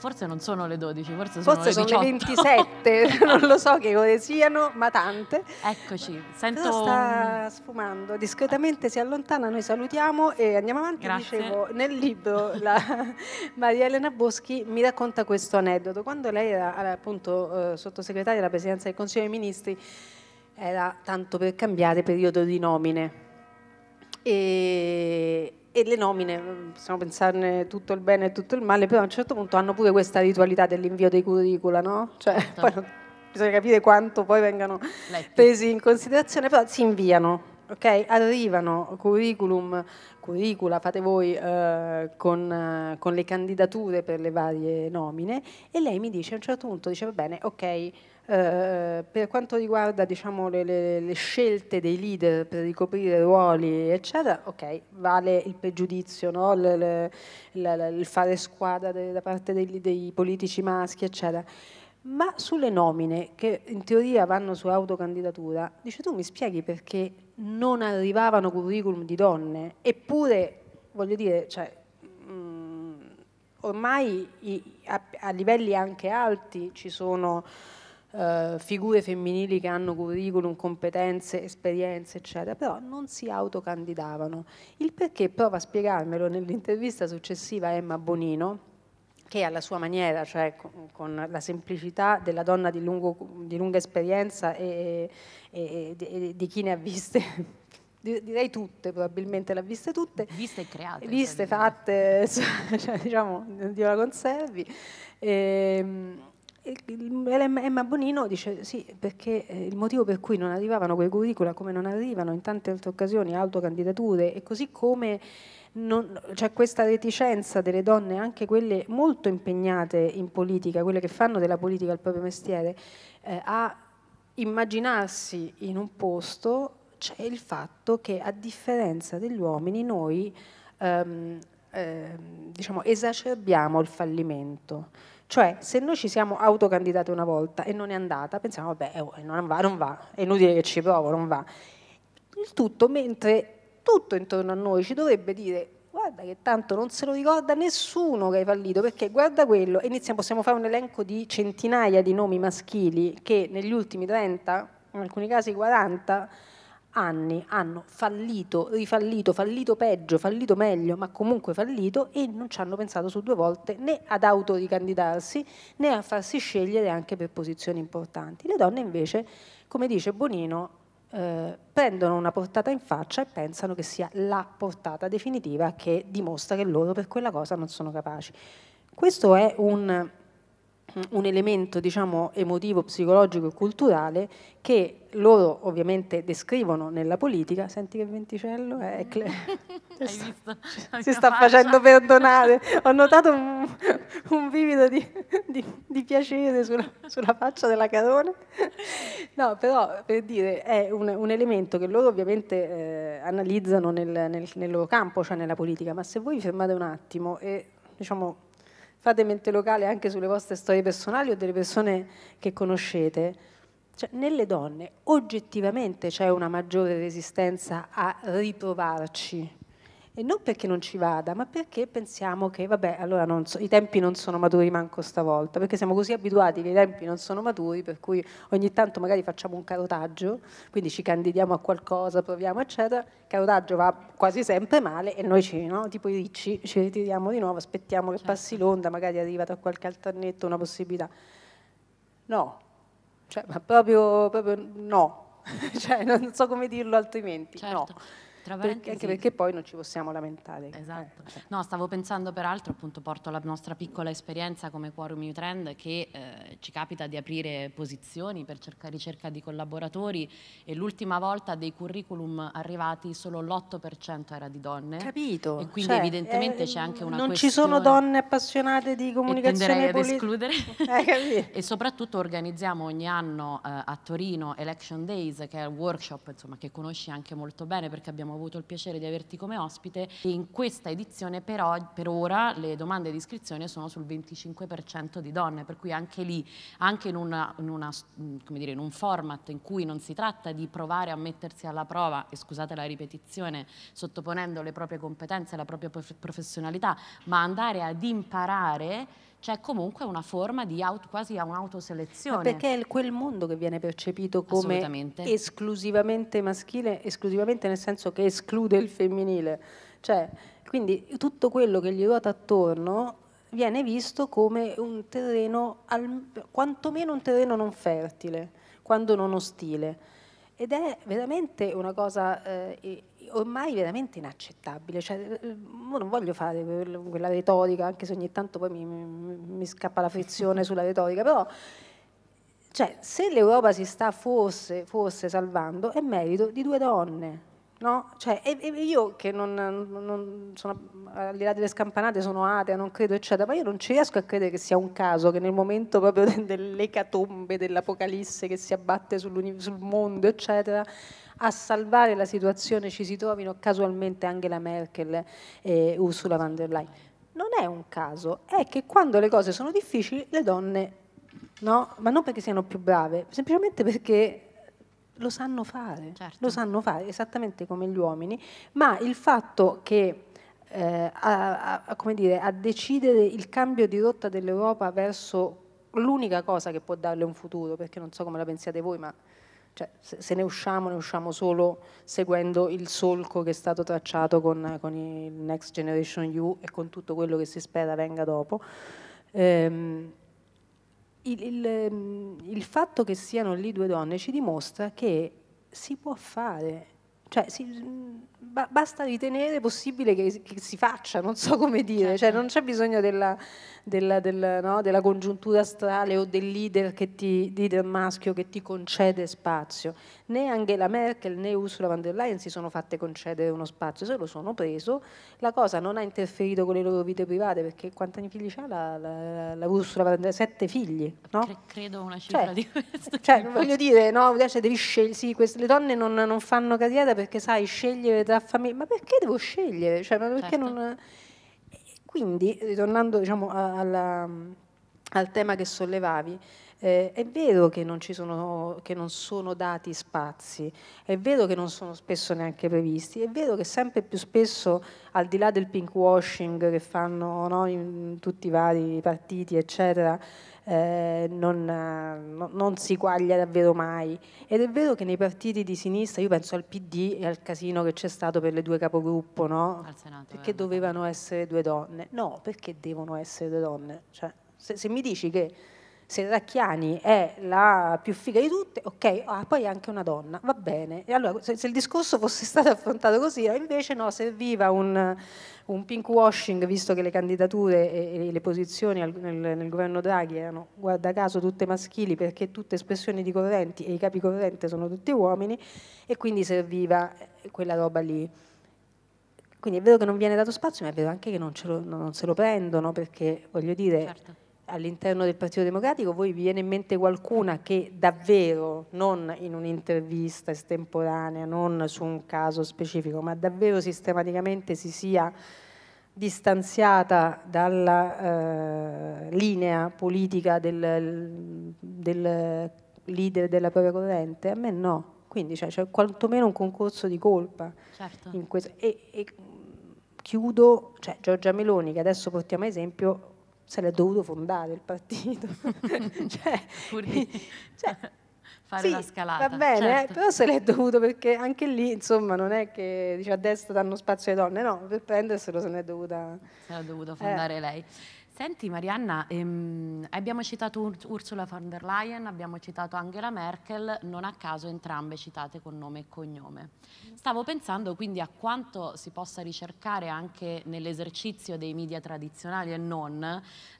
Forse non sono le 12, forse, forse sono, sono le 27, non lo so che ore siano, ma tante. Eccoci, sento... Però sta sfumando, discretamente si allontana, noi salutiamo e andiamo avanti. Grazie. Dicevo, nel libro Maria Elena Boschi mi racconta questo aneddoto. Quando lei era appunto eh, sottosegretaria della Presidenza del Consiglio dei Ministri, era tanto per cambiare periodo di nomine. E e le nomine, mm, possiamo pensarne tutto il bene e tutto il male, però a un certo punto hanno pure questa ritualità dell'invio dei curricula, no? Cioè, certo. poi non, bisogna capire quanto poi vengano Letti. presi in considerazione, però si inviano. ok? arrivano curriculum, curricula, fate voi, eh, con, eh, con, le candidature per le varie nomine e lei mi dice a un certo punto, dice va bene, ok, eh, per quanto riguarda diciamo, le, le, le, scelte dei leader per ricoprire ruoli, eccetera, ok, vale il pregiudizio, no? le, il fare squadra de, da parte dei, dei politici maschi, eccetera ma sulle nomine che in teoria vanno su autocandidatura, dice tu mi spieghi perché non arrivavano curriculum di donne, eppure voglio dire, cioè, mh, mm, ormai i, a, a, livelli anche alti ci sono eh, figure femminili che hanno curriculum, competenze, esperienze, eccetera, però non si autocandidavano. Il perché prova a spiegarmelo nell'intervista successiva a Emma Bonino, che alla sua maniera, cioè con, la semplicità della donna di, lungo, di lunga esperienza e, e, e, di chi ne ha viste, direi tutte, probabilmente l'ha viste tutte. Viste e create. Viste, fatte, cioè, diciamo, Dio la conservi. E, ehm, Emma Bonino dice sì, perché eh, il motivo per cui non arrivavano quei curricula, come non arrivano in tante altre occasioni autocandidature e così come c'è cioè questa reticenza delle donne, anche quelle molto impegnate in politica, quelle che fanno della politica il proprio mestiere, eh, a immaginarsi in un posto, c'è il fatto che a differenza degli uomini noi ehm, ehm, diciamo, esacerbiamo il fallimento. Cioè, se noi ci siamo autocandidati una volta e non è andata, pensiamo, vabbè, eh, oh, non va, non va, è inutile che ci provo, non va. Il tutto mentre tutto intorno a noi ci dovrebbe dire guarda che tanto non se lo ricorda nessuno che hai fallito, perché guarda quello, e iniziamo, possiamo fare un elenco di centinaia di nomi maschili che negli ultimi 30, in alcuni casi 40, anni hanno fallito, rifallito, fallito peggio, fallito meglio, ma comunque fallito e non ci hanno pensato su due volte né ad autoricandidarsi né a farsi scegliere anche per posizioni importanti. Le donne invece, come dice Bonino, eh, prendono una portata in faccia e pensano che sia la portata definitiva che dimostra che loro per quella cosa non sono capaci. Questo è un un elemento diciamo, emotivo, psicologico e culturale che loro ovviamente descrivono nella politica. Senti che venticello è Hai visto? si faccia. sta facendo perdonare. Ho notato un, un vivido di, di, di piacere sulla, sulla, faccia della Carone. No, però per dire è un, un elemento che loro ovviamente eh, analizzano nel, nel, nel loro campo, cioè nella politica, ma se voi vi fermate un attimo e diciamo fate mente locale anche sulle vostre storie personali o delle persone che conoscete, cioè, nelle donne oggettivamente c'è una maggiore resistenza a riprovarci e non perché non ci vada, ma perché pensiamo che, vabbè, allora so, i tempi non sono maturi manco stavolta, perché siamo così abituati che i tempi non sono maturi, per cui ogni tanto magari facciamo un carotaggio, quindi ci candidiamo a qualcosa, proviamo, eccetera, il carotaggio va quasi sempre male e noi ci, no? tipo i ricci, ci ritiriamo di nuovo, aspettiamo che certo. passi l'onda, magari arriva tra qualche alternetto una possibilità. No, cioè, ma proprio, proprio no, cioè, non so come dirlo altrimenti, certo. no. Perché, anche perché poi non ci possiamo lamentare. Esatto. Eh. No, eh. stavo pensando peraltro, appunto porto la nostra piccola esperienza come Quorum U Trend che eh, ci capita di aprire posizioni per cercare ricerca di collaboratori e l'ultima volta dei curriculum arrivati solo l'8% era di donne. Capito. E quindi cioè, evidentemente eh, c'è anche una non Non ci sono donne appassionate di comunicazione e ad escludere. Eh, e soprattutto organizziamo ogni anno eh, a Torino Election Days che è il workshop insomma, che conosci anche molto bene perché abbiamo abbiamo avuto il piacere di averti come ospite. In questa edizione però, per ora le domande di iscrizione sono sul 25% di donne, per cui anche lì, anche in, una, in, una, mm, dire, in un format in cui non si tratta di provare a mettersi alla prova, e scusate la ripetizione, sottoponendo le proprie competenze, la propria professionalità, ma andare ad imparare c'è cioè, comunque una forma di auto, quasi un'autoselezione. Ma perché è quel mondo che viene percepito come esclusivamente maschile, esclusivamente nel senso che esclude il femminile. Cioè, quindi tutto quello che gli ruota attorno viene visto come un terreno, al, quantomeno un terreno non fertile, quando non ostile. Ed è veramente una cosa eh, ormai veramente inaccettabile. Cioè, mm, non voglio fare quella retorica, anche se ogni tanto poi mi, mi scappa la frizione sulla retorica, però cioè, se l'Europa si sta forse, forse, salvando è merito di due donne. No? Cioè, e, e io che non, non, sono al di là delle scampanate sono atea, non credo eccetera, ma io non ci riesco a credere che sia un caso che nel momento proprio dell'ecatombe dell'apocalisse che si abbatte sul mondo eccetera, a salvare la situazione ci si trovino casualmente Angela Merkel e Ursula von der Leyen. Non è un caso, è che quando le cose sono difficili le donne, no? ma non perché siano più brave, semplicemente perché lo sanno fare, certo. lo sanno fare esattamente come gli uomini, ma il fatto che eh, a, a, come dire, a decidere il cambio di rotta dell'Europa verso l'unica cosa che può darle un futuro, perché non so come la pensiate voi, ma cioè, se ne usciamo, ne usciamo solo seguendo il solco che è stato tracciato con, con il Next Generation EU e con tutto quello che si spera venga dopo. Ehm, il, il, il fatto che siano lì due donne ci dimostra che si può fare, cioè, si, mm, ba, basta ritenere possibile che, che, si faccia, non so come dire, certo. cioè, non c'è bisogno della, della, della, no, della, congiuntura astrale o del leader, che ti, leader maschio che ti concede spazio. Né Angela Merkel né Ursula von der Leyen si sono fatte concedere uno spazio, se lo sono preso, la cosa non ha interferito con le loro vite private, perché quanti anni figli ha la, la, la, Ursula von der Leyen? Sette figli, no? Cre- credo una cioè, cifra cioè, di questo. Cioè, voglio dire, no, devi scegliere, sì, queste, le donne non, non fanno carriera perché sai scegliere tra famiglie, ma perché devo scegliere? Cioè, perché certo. non... Eh, quindi, ritornando diciamo, alla, al tema che sollevavi, eh, è vero che non, sono, che non, sono, dati spazi, è vero che non sono spesso neanche previsti, è vero che sempre più spesso, al di là del pinkwashing che fanno no, tutti i vari partiti, eccetera, eh, non, no, non, si quaglia davvero mai. Ed è vero che nei partiti di sinistra, io penso al PD e al casino che c'è stato per le due capogruppo, no? Senato, eh, perché dovevano essere due donne? No, perché devono essere due donne? Cioè, se, se mi dici che se Racchiani è la più figa di tutte, ok, ah, poi è anche una donna, va bene. E allora se, se il discorso fosse stato affrontato così, eh, invece no, serviva un, un pinkwashing, visto che le candidature e, e le posizioni al, nel, nel, governo Draghi erano, guarda caso, tutte maschili, perché tutte espressioni di correnti e i capi corrente sono tutti uomini, e quindi serviva eh, quella roba lì. Quindi è vero che non viene dato spazio, ma è vero anche che non, lo, non se lo prendono perché, voglio dire, certo all'interno del Partito Democratico voi vi viene in mente qualcuna che davvero, non in un'intervista estemporanea, non su un caso specifico, ma davvero sistematicamente si sia distanziata dalla eh, linea politica del, del, leader della propria corrente? A me no. Quindi cioè, c'è cioè, cioè, quantomeno un concorso di colpa. Certo. E, e, chiudo, cioè Giorgia Meloni, che adesso portiamo esempio, se l'è dovuto fondare il partito. cioè, cioè, fare sì, la scalata. Va bene, eh, certo. eh, però se l'è dovuto perché anche lì, insomma, non è che dice, a destra danno spazio alle donne, no, per prenderselo se l'è dovuta... Se l'ha dovuta fondare eh. lei. Senti Marianna, ehm, abbiamo citato Ur Ursula von der Leyen, abbiamo citato Angela Merkel, non a caso entrambe citate con nome e cognome. Stavo pensando quindi a quanto si possa ricercare anche nell'esercizio dei media tradizionali e non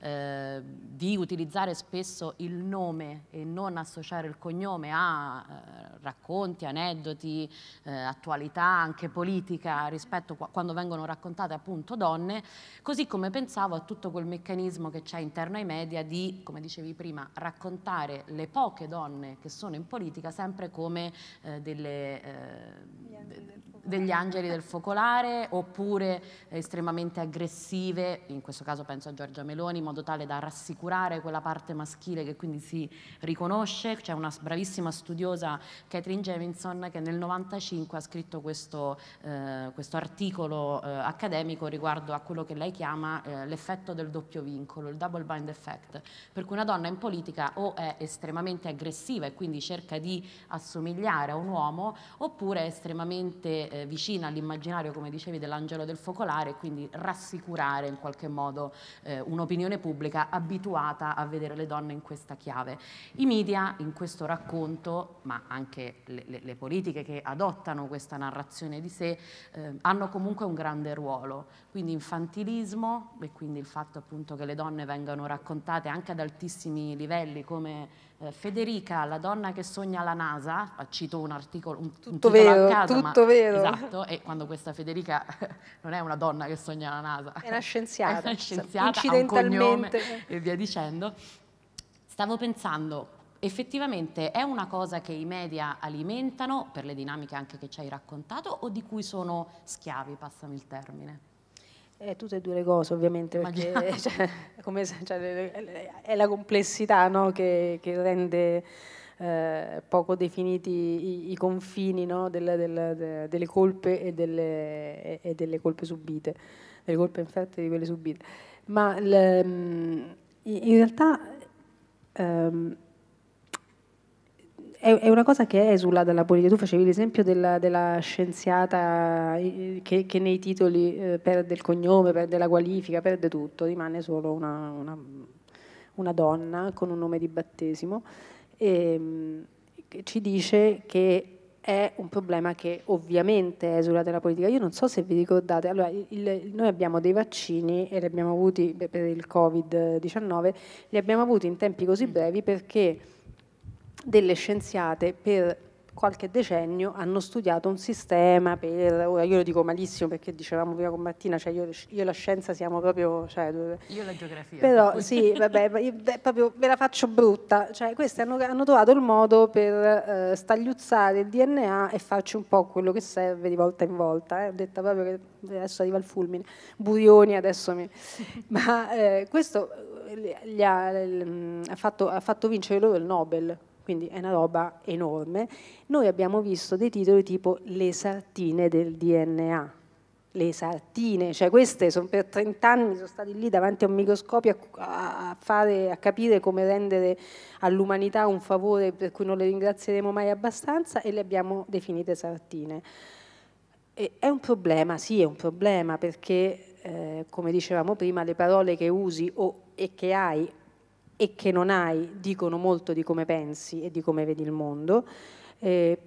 eh, di utilizzare spesso il nome e non associare il cognome a eh, racconti, aneddoti, eh, attualità anche politica rispetto a quando vengono raccontate appunto donne, così come pensavo a tutto quel meccanismo meccanismo che c'è interno ai media di, come dicevi prima, raccontare le poche donne che sono in politica sempre come eh, delle, eh, degli angeli del focolare oppure estremamente aggressive, in questo caso penso a Giorgia Meloni, in modo tale da rassicurare quella parte maschile che quindi si riconosce. C'è una bravissima studiosa, Catherine Jamison, che nel 1995 ha scritto questo, eh, questo articolo eh, accademico riguardo a quello che lei chiama eh, l'effetto del doppio doppio vincolo, il double bind effect, per cui una donna in politica o è estremamente aggressiva e quindi cerca di assomigliare a un uomo, oppure è estremamente eh, vicina all'immaginario, come dicevi, dell'angelo del focolare e quindi rassicurare in qualche modo eh, un'opinione pubblica abituata a vedere le donne in questa chiave. I media in questo racconto, ma anche le, le, le politiche che adottano questa narrazione di sé, eh, hanno comunque un grande ruolo, quindi infantilismo e quindi il fatto appunto appunto che le donne vengano raccontate anche ad altissimi livelli come eh, Federica, la donna che sogna la NASA, cito un articolo, un, tutto un titolo vero, caso, tutto ma, vero. Esatto, e quando questa Federica non è una donna che sogna la NASA, è una scienziata, è una cioè, scienziata incidentalmente un cognome, e via dicendo. Stavo pensando, effettivamente è una cosa che i media alimentano per le dinamiche anche che ci hai raccontato o di cui sono schiavi, passami il termine? Eh, tutte e due le cose ovviamente, perché cioè, come, cioè, è la complessità no? che, che, rende eh, poco definiti i, i confini no? del, del, delle colpe e delle, e, delle, colpe subite, delle colpe infette di quelle subite. Ma le, mm, in realtà... Um, è, una cosa che esula dalla politica. Tu facevi l'esempio della, della scienziata eh, che, che, nei titoli eh, perde il cognome, perde la qualifica, perde tutto, rimane solo una, una, una donna con un nome di battesimo. E, ehm, ci dice che è un problema che ovviamente esula dalla politica. Io non so se vi ricordate, allora, il, noi abbiamo dei vaccini e li abbiamo avuti per il Covid-19, li abbiamo avuti in tempi così brevi perché delle scienziate per qualche decennio hanno studiato un sistema per, ora io lo dico malissimo perché dicevamo prima con Martina, cioè io, io, la scienza siamo proprio... Cioè, io la geografia. Però sì, vabbè, io, proprio ve la faccio brutta, cioè questi hanno, hanno trovato il modo per eh, stagliuzzare il DNA e farci un po' quello che serve di volta in volta, eh. ho detto proprio che adesso arriva il fulmine, Burioni adesso mi... Ma eh, questo eh, ha, ha, fatto, ha fatto vincere loro il Nobel, quindi è una roba enorme, noi abbiamo visto dei titoli tipo Le sartine del DNA, le sartine, cioè queste sono per 30 anni, sono stati lì davanti a un microscopio a, fare, a capire come rendere all'umanità un favore per cui non le ringrazieremo mai abbastanza e le abbiamo definite sartine. E è un problema, sì è un problema perché eh, come dicevamo prima le parole che usi o, e che hai e che non hai dicono molto di come pensi e di come vedi il mondo, eh,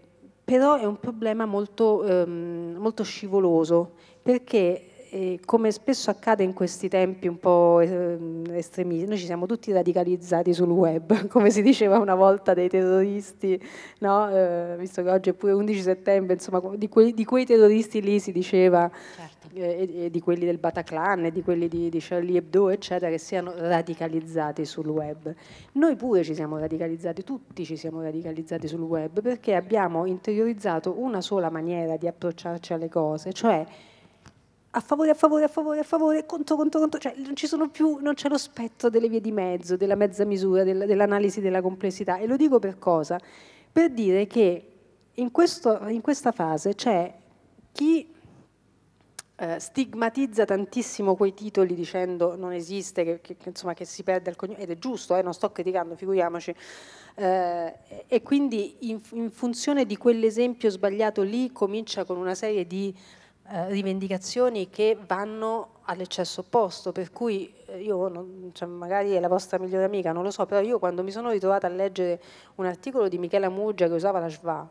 però è un problema molto, ehm, molto scivoloso perché e come spesso accade in questi tempi un po' ehm, estremisti, noi ci siamo tutti radicalizzati sul web, come si diceva una volta dei terroristi, no? eh, visto che oggi è pure 11 settembre, insomma, di, quei, di quei terroristi lì si diceva, certo. eh, e, di quelli del Bataclan, e di quelli di, di Charlie Hebdo, eccetera, che siano radicalizzati sul web. Noi pure ci siamo radicalizzati, tutti ci siamo radicalizzati sul web, perché abbiamo interiorizzato una sola maniera di approcciarci alle cose, cioè a favore, a favore, a favore, a favore, contro, contro, contro, cioè non ci sono più, non c'è lo spettro delle vie di mezzo, della mezza misura, del, dell'analisi della complessità. E lo dico per cosa? Per dire che in, questo, in questa fase c'è chi eh, stigmatizza tantissimo quei titoli dicendo non esiste, che, che, insomma, che si perde il cognome, ed è giusto, eh, non sto criticando, figuriamoci, eh, e quindi in, in funzione di quell'esempio sbagliato lì comincia con una serie di eh, rivendicazioni che vanno all'eccesso opposto, per cui eh, io, non, cioè magari è la vostra migliore amica, non lo so, però io quando mi sono ritrovata a leggere un articolo di Michela Muggia che usava la schwa,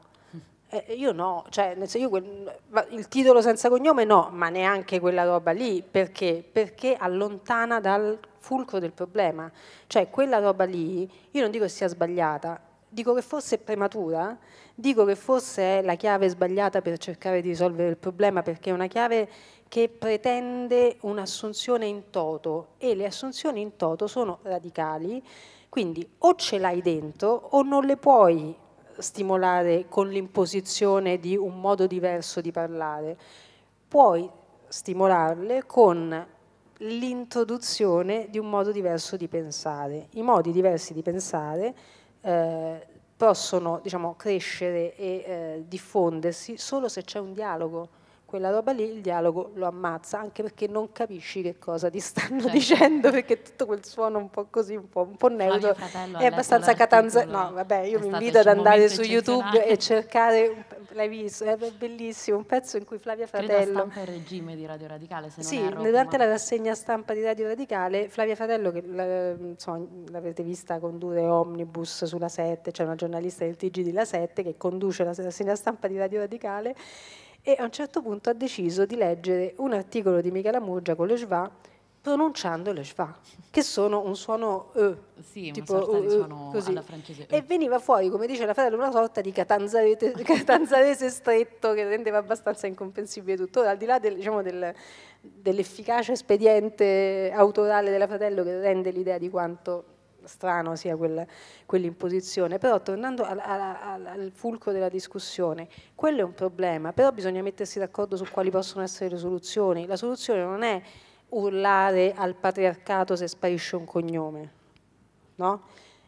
eh, io no, cioè nel senso, quel, il titolo senza cognome no, ma neanche quella roba lì, perché? Perché allontana dal fulcro del problema, cioè quella roba lì, io non dico che sia sbagliata, dico che forse è prematura, dico che forse è la chiave sbagliata per cercare di risolvere il problema, perché è una chiave che pretende un'assunzione in toto e le assunzioni in toto sono radicali, quindi o ce l'hai dentro o non le puoi stimolare con l'imposizione di un modo diverso di parlare, puoi stimolarle con l'introduzione di un modo diverso di pensare. I modi diversi di pensare eh, possono diciamo, crescere e eh, diffondersi solo se c'è un dialogo quella roba lì, il dialogo lo ammazza, anche perché non capisci che cosa ti stanno certo. dicendo, perché tutto quel suono un po' così, un po', un po neutro, è abbastanza catanzaro. No, vabbè, io vi invito ad andare su YouTube e cercare, l'hai visto, è eh, bellissimo, un pezzo in cui Flavia Fratello... Credo in regime di Radio Radicale, se sì, non Sì, durante la rassegna stampa di Radio Radicale, Flavia Fratello, che la, so, l'avete vista condurre Omnibus sulla 7, c'è cioè una giornalista del TG di La 7 che conduce la rassegna stampa di Radio Radicale, e a un certo punto ha deciso di leggere un articolo di Michela Murgia con le Schwa pronunciando le schwa, che sono un suono E. Eh, sì, tipo, una sorta uh, di eh, suono così. alla francese. E. e veniva fuori, come dice la fratella, una sorta di catanzarese stretto che rendeva abbastanza incomprensibile tutto. Ora, al di là del, diciamo, del, dell'efficacia espediente autorale della fratella che rende l'idea di quanto strano sia quella, quell'imposizione, però tornando al, al, al, fulcro della discussione, quello è un problema, però bisogna mettersi d'accordo su quali possono essere le soluzioni. La soluzione non è urlare al patriarcato se sparisce un cognome, no?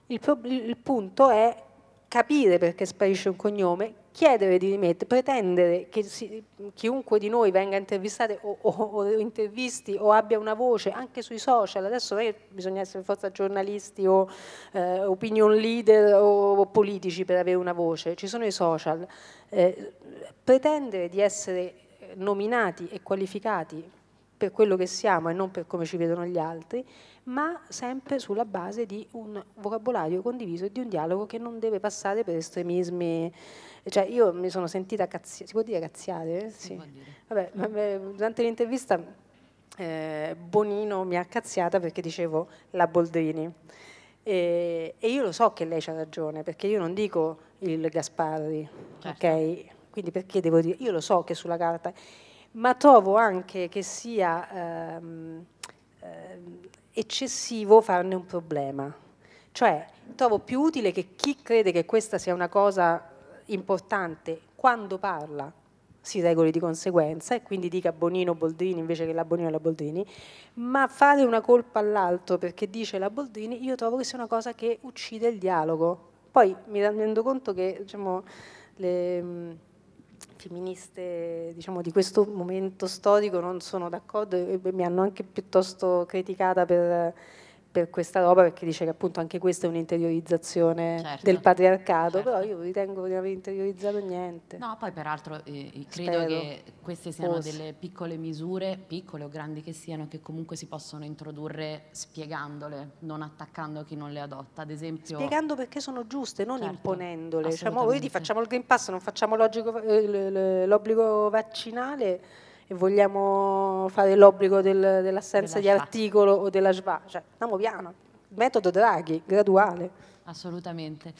il, pro, il punto è capire perché sparisce un cognome, chiedere di rimettere, pretendere che si, chiunque di noi venga intervistato o, o, o, intervisti o abbia una voce anche sui social, adesso non è che bisogna essere forza giornalisti o eh, opinion leader o, o, politici per avere una voce, ci sono i social, eh, pretendere di essere eh, nominati e qualificati per quello che siamo e non per come ci vedono gli altri, ma sempre sulla base di un vocabolario condiviso e di un dialogo che non deve passare per estremismi. Cioè, io mi sono sentita cazziare, si può dire cazziare? Eh? Sì. Dire. Vabbè, durante l'intervista eh, Bonino mi ha cazziata perché dicevo la Boldrini. E, e io lo so che lei c'ha ragione, perché io non dico il Gasparri, certo. ok? Quindi perché devo dire, io lo so che sulla carta ma trovo anche che sia ehm, ehm, eccessivo farne un problema. Cioè, trovo più utile che chi crede che questa sia una cosa importante quando parla si regoli di conseguenza e quindi dica Bonino Boldrini invece che la Bonino la Boldrini, ma fare una colpa all'altro perché dice la Boldrini io trovo che sia una cosa che uccide il dialogo. Poi mi rendo conto che diciamo, le, femministe diciamo, di questo momento storico non sono d'accordo e mi hanno anche piuttosto criticata per per questa roba perché dice che appunto anche questa è un'interiorizzazione certo, del patriarcato, certo. però io ritengo di non aver interiorizzato niente. No, poi peraltro eh, credo Spero. che queste siano Forse. delle piccole misure, piccole o grandi che siano, che comunque si possono introdurre spiegandole, non attaccando chi non le adotta. Ad esempio... Spiegando perché sono giuste, non certo, imponendole. Cioè, vedi, facciamo il Green Pass, non facciamo eh, l'obbligo vaccinale e vogliamo fare l'obbligo del, dell'assenza della di articolo o della SVA, cioè andiamo piano, metodo Draghi, graduale. Assolutamente.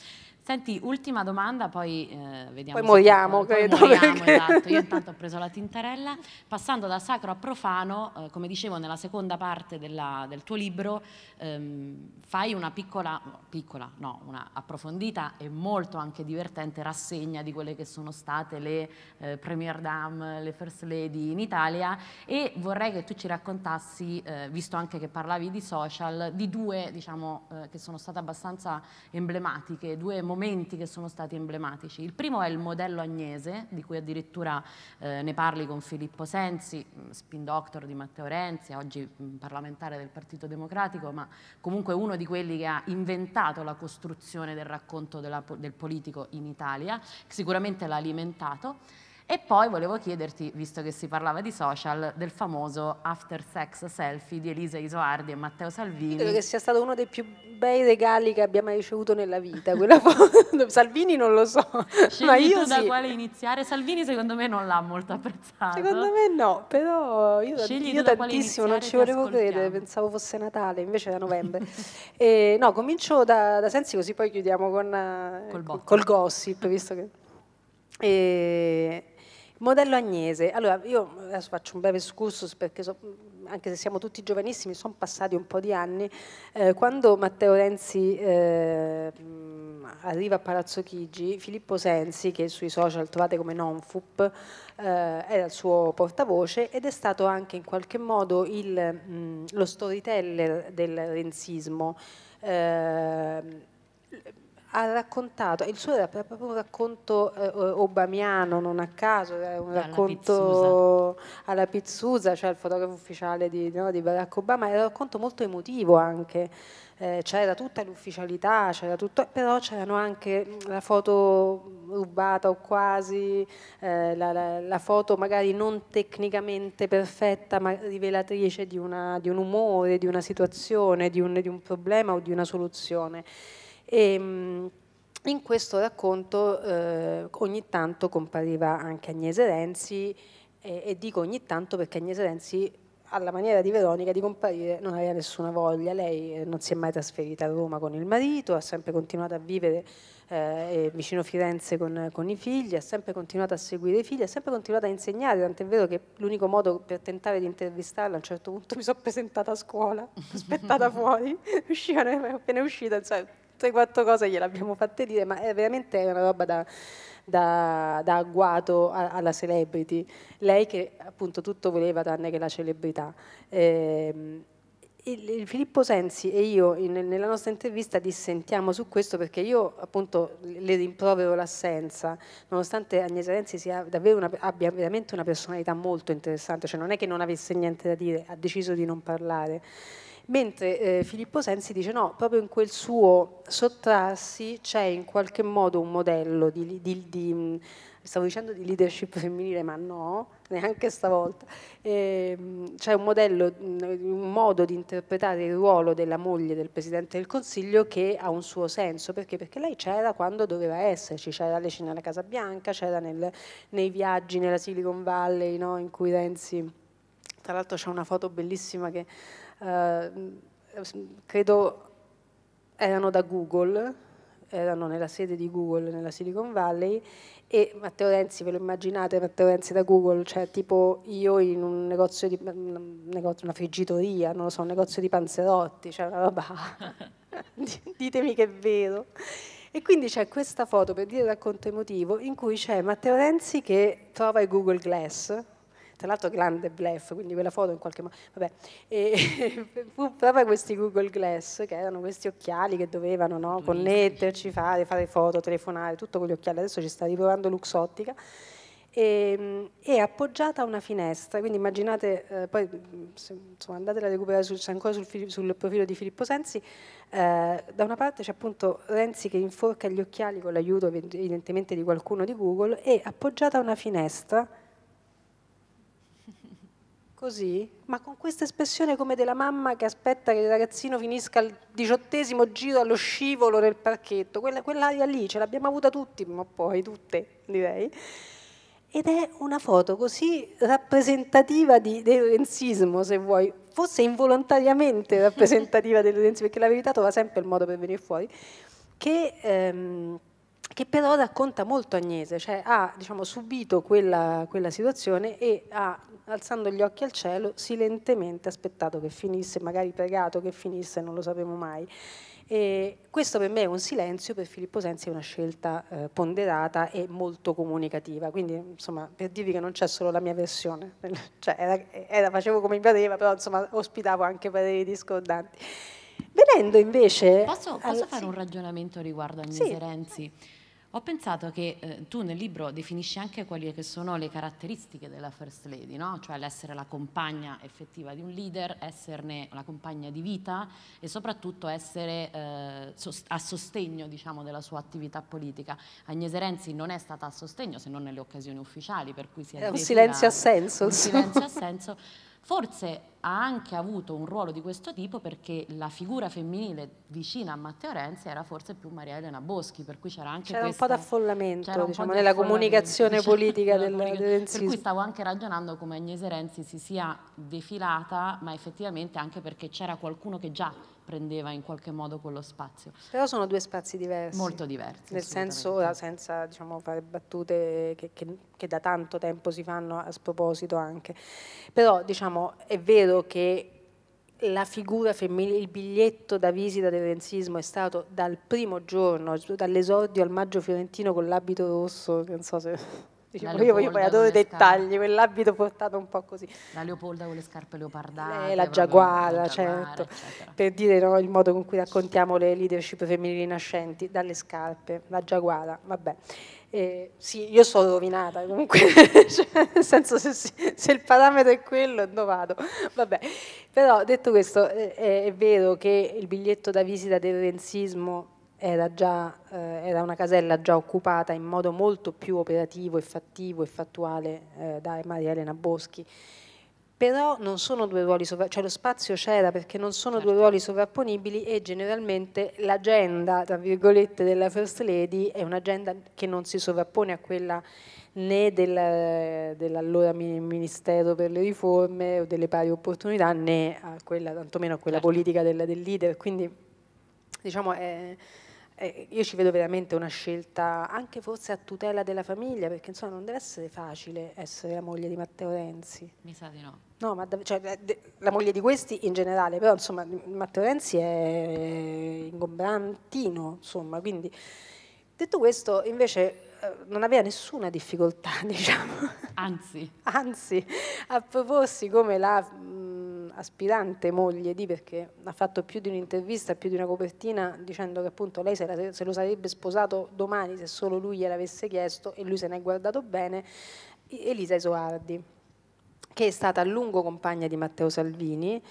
Senti, ultima domanda, poi eh, vediamo. Poi moriamo, poi credo. Moriamo, perché... esatto. Io intanto ho preso la tintarella. Passando da sacro a profano, eh, come dicevo nella seconda parte della, del tuo libro, ehm, fai una piccola, piccola, no, una approfondita e molto anche divertente rassegna di quelle che sono state le eh, Premier Dam, le First Lady in Italia e vorrei che tu ci raccontassi, eh, visto anche che parlavi di social, di due, diciamo, eh, che sono state abbastanza emblematiche, due momenti momenti che sono stati emblematici. Il primo è il modello Agnese, di cui addirittura eh, ne parli con Filippo Sensi, mm, spin doctor di Matteo Renzi, oggi mm, parlamentare del Partito Democratico, ma comunque uno di quelli che ha inventato la costruzione del racconto della, del politico in Italia, sicuramente l'ha alimentato. E poi volevo chiederti, visto che si parlava di social, del famoso after sex selfie di Elisa Isoardi e Matteo Salvini. Credo che sia stato uno dei più bei regali che abbia mai ricevuto nella vita. Salvini non lo so, Scegli ma io da sì. quale iniziare. Salvini secondo me non l'ha molto apprezzato. Secondo me no, però io, io tantissimo non ci volevo credere, pensavo fosse Natale, invece era novembre. e, no, comincio da, da, Sensi così poi chiudiamo con, col, eh, col gossip, visto che... E, Modello Agnese, allora io eh, adesso faccio un breve excursus perché so, anche se siamo tutti giovanissimi, sono passati un po' di anni, eh, quando Matteo Renzi eh, arriva a Palazzo Chigi, Filippo Sensi, che sui social trovate come Nonfup, eh, era il suo portavoce ed è stato anche in qualche modo il, mh, mm, lo storyteller del renzismo eh, ha raccontato, il suo era proprio un racconto eh, obamiano, non a caso, era un alla racconto pizzusa. alla Pizzusa, cioè il fotografo ufficiale di, no, di, Barack Obama, era un racconto molto emotivo anche, eh, c'era tutta l'ufficialità, c'era tutto, però c'erano anche mm, la foto rubata o quasi, eh, la, la, la, foto magari non tecnicamente perfetta ma rivelatrice di, una, di un umore, di una situazione, di un, di un problema o di una soluzione. E, ehm, in questo racconto eh, ogni tanto compariva anche Agnese Renzi e, e, dico ogni tanto perché Agnese Renzi alla maniera di Veronica di comparire non aveva nessuna voglia, lei eh, non si è mai trasferita a Roma con il marito, ha sempre continuato a vivere eh, eh, vicino Firenze con, con, i figli, ha sempre continuato a seguire i figli, ha sempre continuato a insegnare, tant'è vero che l'unico modo per tentare di intervistarla a un certo punto mi sono presentata a scuola, aspettata fuori, uscivano, appena uscita, insomma, tutte quattro cose gliel'abbiamo fatte dire, ma è veramente una roba da, da, da agguato alla celebrity. Lei che appunto tutto voleva tranne che la celebrità. Eh, il, il Filippo Sensi e io in, nella nostra intervista dissentiamo su questo perché io appunto le rimprovero l'assenza, nonostante Agnese Renzi sia davvero una, abbia veramente una personalità molto interessante, cioè non è che non avesse niente da dire, ha deciso di non parlare. Mentre eh, Filippo Sensi dice no, proprio in quel suo sottrarsi c'è in qualche modo un modello di, di, di mm, stavo dicendo di leadership femminile, ma no, neanche stavolta. Eh, c'è un modello, mm, un modo di interpretare il ruolo della moglie del Presidente del Consiglio che ha un suo senso, perché? Perché lei c'era quando doveva esserci, c'era alle cene alla Casa Bianca, c'era nel, nei viaggi nella Silicon Valley, no? in cui Renzi... Tra l'altro c'è una foto bellissima che eh, credo erano da Google, erano nella sede di Google nella Silicon Valley e Matteo Renzi, ve lo immaginate, Matteo Renzi da Google, cioè tipo io in un negozio di una friggitoria, non lo so, un negozio di panzerotti, cioè una roba, ditemi che è vero. E quindi c'è questa foto, per dire il racconto emotivo, in cui c'è Matteo Renzi che trova il Google Glass, tra l'altro grande blef, quindi quella foto in qualche modo, vabbè, e, fu proprio questi Google Glass, che erano questi occhiali che dovevano no, connetterci, fare, fare foto, telefonare, tutto con gli occhiali, adesso ci sta riprovando Luxottica, ehm, e, è appoggiata a una finestra, quindi immaginate, eh, poi se, insomma, andatela a recuperare sul, ancora sul, sul, profilo di Filippo Sensi, eh, da una parte c'è appunto Renzi che inforca gli occhiali con l'aiuto evidentemente di qualcuno di Google e appoggiata a una finestra così, ma con questa espressione come della mamma che aspetta che il ragazzino finisca il diciottesimo giro allo scivolo nel parchetto, quella, quell'aria lì ce l'abbiamo avuta tutti, ma poi tutte direi. Ed è una foto così rappresentativa di, del renzismo, se vuoi, forse involontariamente rappresentativa del renzismo, perché la verità trova sempre il modo per venire fuori, che... Ehm, che però racconta molto Agnese, cioè ha diciamo, subito quella, quella, situazione e ha, alzando gli occhi al cielo, silentemente aspettato che finisse, magari pregato che finisse, non lo sapremo mai. E questo per me è un silenzio, per Filippo Sensi è una scelta eh, ponderata e molto comunicativa, quindi insomma, per dirvi che non c'è solo la mia versione, cioè, era, era, facevo come mi pareva, però insomma, ospitavo anche pareri discordanti. Venendo invece... Posso, posso al... fare un ragionamento riguardo a Miserenzi? Sì ho pensato che eh, tu nel libro definisci anche quelle che sono le caratteristiche della First Lady, no? cioè l'essere la compagna effettiva di un leader, esserne la compagna di vita e soprattutto essere eh, a sostegno diciamo, della sua attività politica. Agnese Renzi non è stata a sostegno se non nelle occasioni ufficiali, per cui si è... È un silenzio a senso. Un silenzio a senso. Forse ha anche avuto un ruolo di questo tipo perché la figura femminile vicina a Matteo Renzi era forse più Maria Elena Boschi, per cui c'era anche c'era un po' d'affollamento diciamo, po nella comunicazione diciamo, politica del, comunicazione. Per cui stavo anche ragionando come Agnese Renzi si sia defilata, ma effettivamente anche perché c'era qualcuno che già prendeva in qualche modo quello spazio. Però sono due spazi diversi. Molto diversi. Nel senso, senza diciamo, fare battute che, che, che da tanto tempo si fanno a sproposito anche. Però diciamo, è vero credo che la figura femminile, il biglietto da visita del renzismo è stato dal primo giorno, dall'esordio al maggio fiorentino con l'abito rosso, non so se... Diciamo, io, io poi adoro i dettagli, scarpe. quell'abito portato un po' così. La Leopolda con le scarpe leopardate. Eh, la Giaguara, certo. Eccetera. Per dire no, il modo con cui raccontiamo le leadership femminili nascenti, dalle scarpe, la Giaguara, vabbè. Eh, sì, io sono rovinata comunque, cioè, nel senso se, se, il parametro è quello non vado, vabbè. Però detto questo è, è, vero che il biglietto da visita del renzismo era, già, eh, era una casella già occupata in modo molto più operativo e fattivo e fattuale eh, da Maria Elena Boschi però non sono due ruoli sovrapponibili, cioè lo spazio c'era perché non sono certo. due ruoli sovrapponibili e generalmente l'agenda, tra virgolette, della First Lady è un'agenda che non si sovrappone a quella né del, dell'allora Ministero per le riforme o delle pari opportunità né a quella, tantomeno a quella certo. politica del, del, leader, quindi diciamo è eh, io ci vedo veramente una scelta anche forse a tutela della famiglia, perché insomma non deve essere facile essere la moglie di Matteo Renzi. Mi sa di no. No, ma cioè, eh, la moglie di questi in generale, però insomma Matteo Renzi è ingombrantino, insomma, quindi detto questo invece eh, non aveva nessuna difficoltà, diciamo. Anzi. Anzi, a proporsi come la aspirante moglie di perché ha fatto più di un'intervista, più di una copertina dicendo che appunto lei se, la, se lo sarebbe sposato domani se solo lui gliel'avesse chiesto e lui se ne è guardato bene, Elisa Esoardi, che è stata a lungo compagna di Matteo Salvini,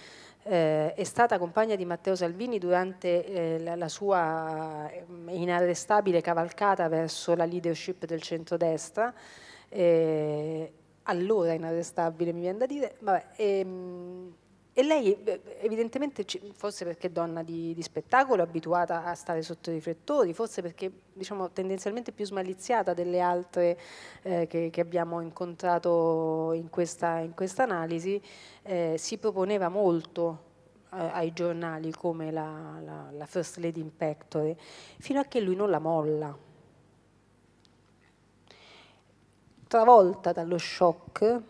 eh, è stata compagna di Matteo Salvini durante eh, la, la, sua eh, inarrestabile cavalcata verso la leadership del centrodestra, eh, allora inarrestabile mi viene da dire, vabbè, ehm, e lei eh, evidentemente, forse perché donna di, di, spettacolo, abituata a stare sotto i riflettori, forse perché diciamo, tendenzialmente più smaliziata delle altre eh, che, che, abbiamo incontrato in questa in analisi, eh, si proponeva molto eh, ai giornali come la, la, la First Lady in Pectore, fino a che lui non la molla. Travolta dallo shock,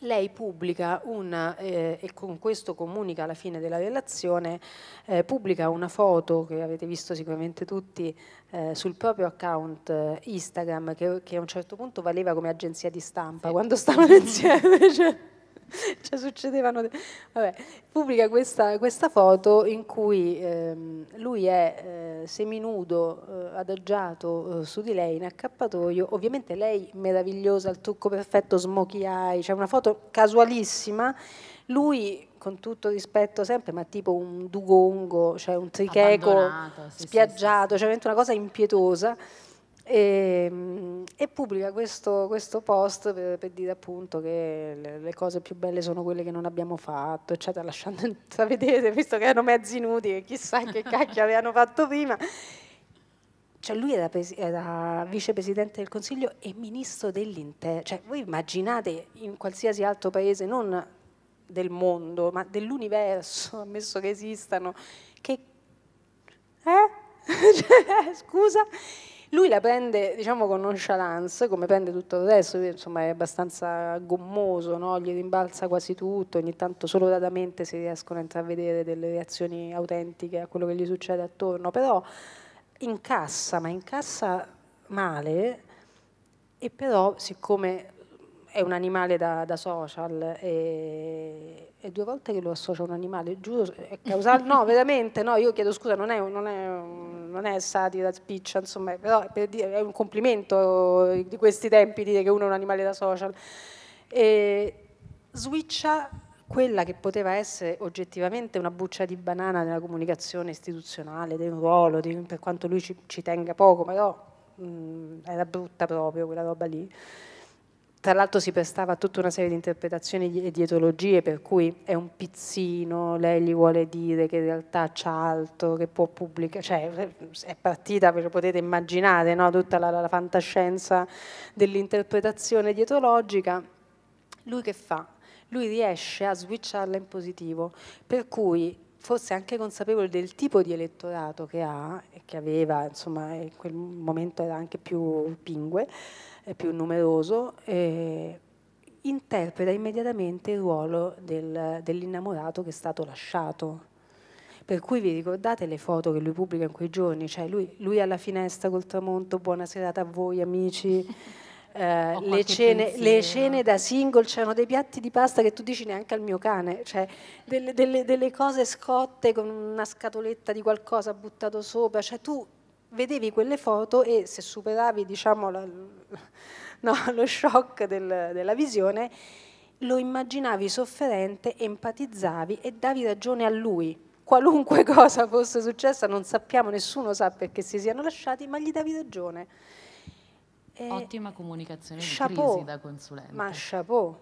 lei pubblica una, eh, e con questo comunica la fine della relazione, eh, pubblica una foto che avete visto sicuramente tutti eh, sul proprio account eh, Instagram che, che, a un certo punto valeva come agenzia di stampa sì. quando stavano insieme. Cioè. cioè succedevano... De... Vabbè, pubblica questa, questa, foto in cui ehm, lui è eh, seminudo, eh, adagiato eh, su di lei in accappatoio, ovviamente lei meravigliosa, il trucco perfetto, smokey eye, cioè una foto casualissima, lui con tutto rispetto sempre, ma tipo un dugongo, cioè un tricheco sì, spiaggiato, sì, sì. cioè una cosa impietosa e, ehm, e pubblica questo, questo post per, per, dire appunto che le, le, cose più belle sono quelle che non abbiamo fatto, eccetera, lasciando intravedere, visto che erano mezzi nudi, che chissà che cacchio avevano fatto prima. Cioè lui era, era, vicepresidente del Consiglio e ministro dell'interno. Cioè voi immaginate in qualsiasi altro paese, non del mondo, ma dell'universo, ammesso che esistano, che... Eh? Cioè, scusa? Lui la prende diciamo con nonchalance, come prende tutto il resto, insomma è abbastanza gommoso, no? gli rimbalza quasi tutto, ogni tanto solo datamente si riescono a intravedere delle reazioni autentiche a quello che gli succede attorno, però incassa, ma incassa male e però siccome è un animale da, da social e, e, due volte che lo associo a un animale, giuro, è causale, no veramente, no, io chiedo scusa, non è, non è, non è satira, spiccia, insomma, però per dire, è un complimento di questi tempi dire che uno è un animale da social. E switcha quella che poteva essere oggettivamente una buccia di banana nella comunicazione istituzionale, del ruolo, di, per quanto lui ci, ci tenga poco, però mh, mm, era brutta proprio quella roba lì tra l'altro si prestava a tutta una serie di interpretazioni e di etologie, per cui è un pizzino, lei gli vuole dire che in realtà c'ha altro, che può pubblicare, cioè è partita, ve lo potete immaginare, no? tutta la, la fantascienza dell'interpretazione dietologica. Lui che fa? Lui riesce a switcharla in positivo, per cui fosse anche consapevole del tipo di elettorato che ha e che aveva, insomma in quel momento era anche più pingue, più numeroso, eh, interpreta immediatamente il ruolo del, dell'innamorato che è stato lasciato. Per cui vi ricordate le foto che lui pubblica in quei giorni? Cioè lui, lui alla finestra col tramonto, buona serata a voi amici. eh, le, cene, le, cene, da single c'erano dei piatti di pasta che tu dici neanche al mio cane, cioè delle, delle, delle cose scotte con una scatoletta di qualcosa buttato sopra, cioè tu vedevi quelle foto e se superavi diciamo, la, no, lo shock del, della visione lo immaginavi sofferente, empatizzavi e davi ragione a lui. Qualunque cosa fosse successa, non sappiamo, nessuno sa perché si siano lasciati, ma gli davi ragione. Eh, Ottima comunicazione chapeau, crisi da consulente. Ma chapeau.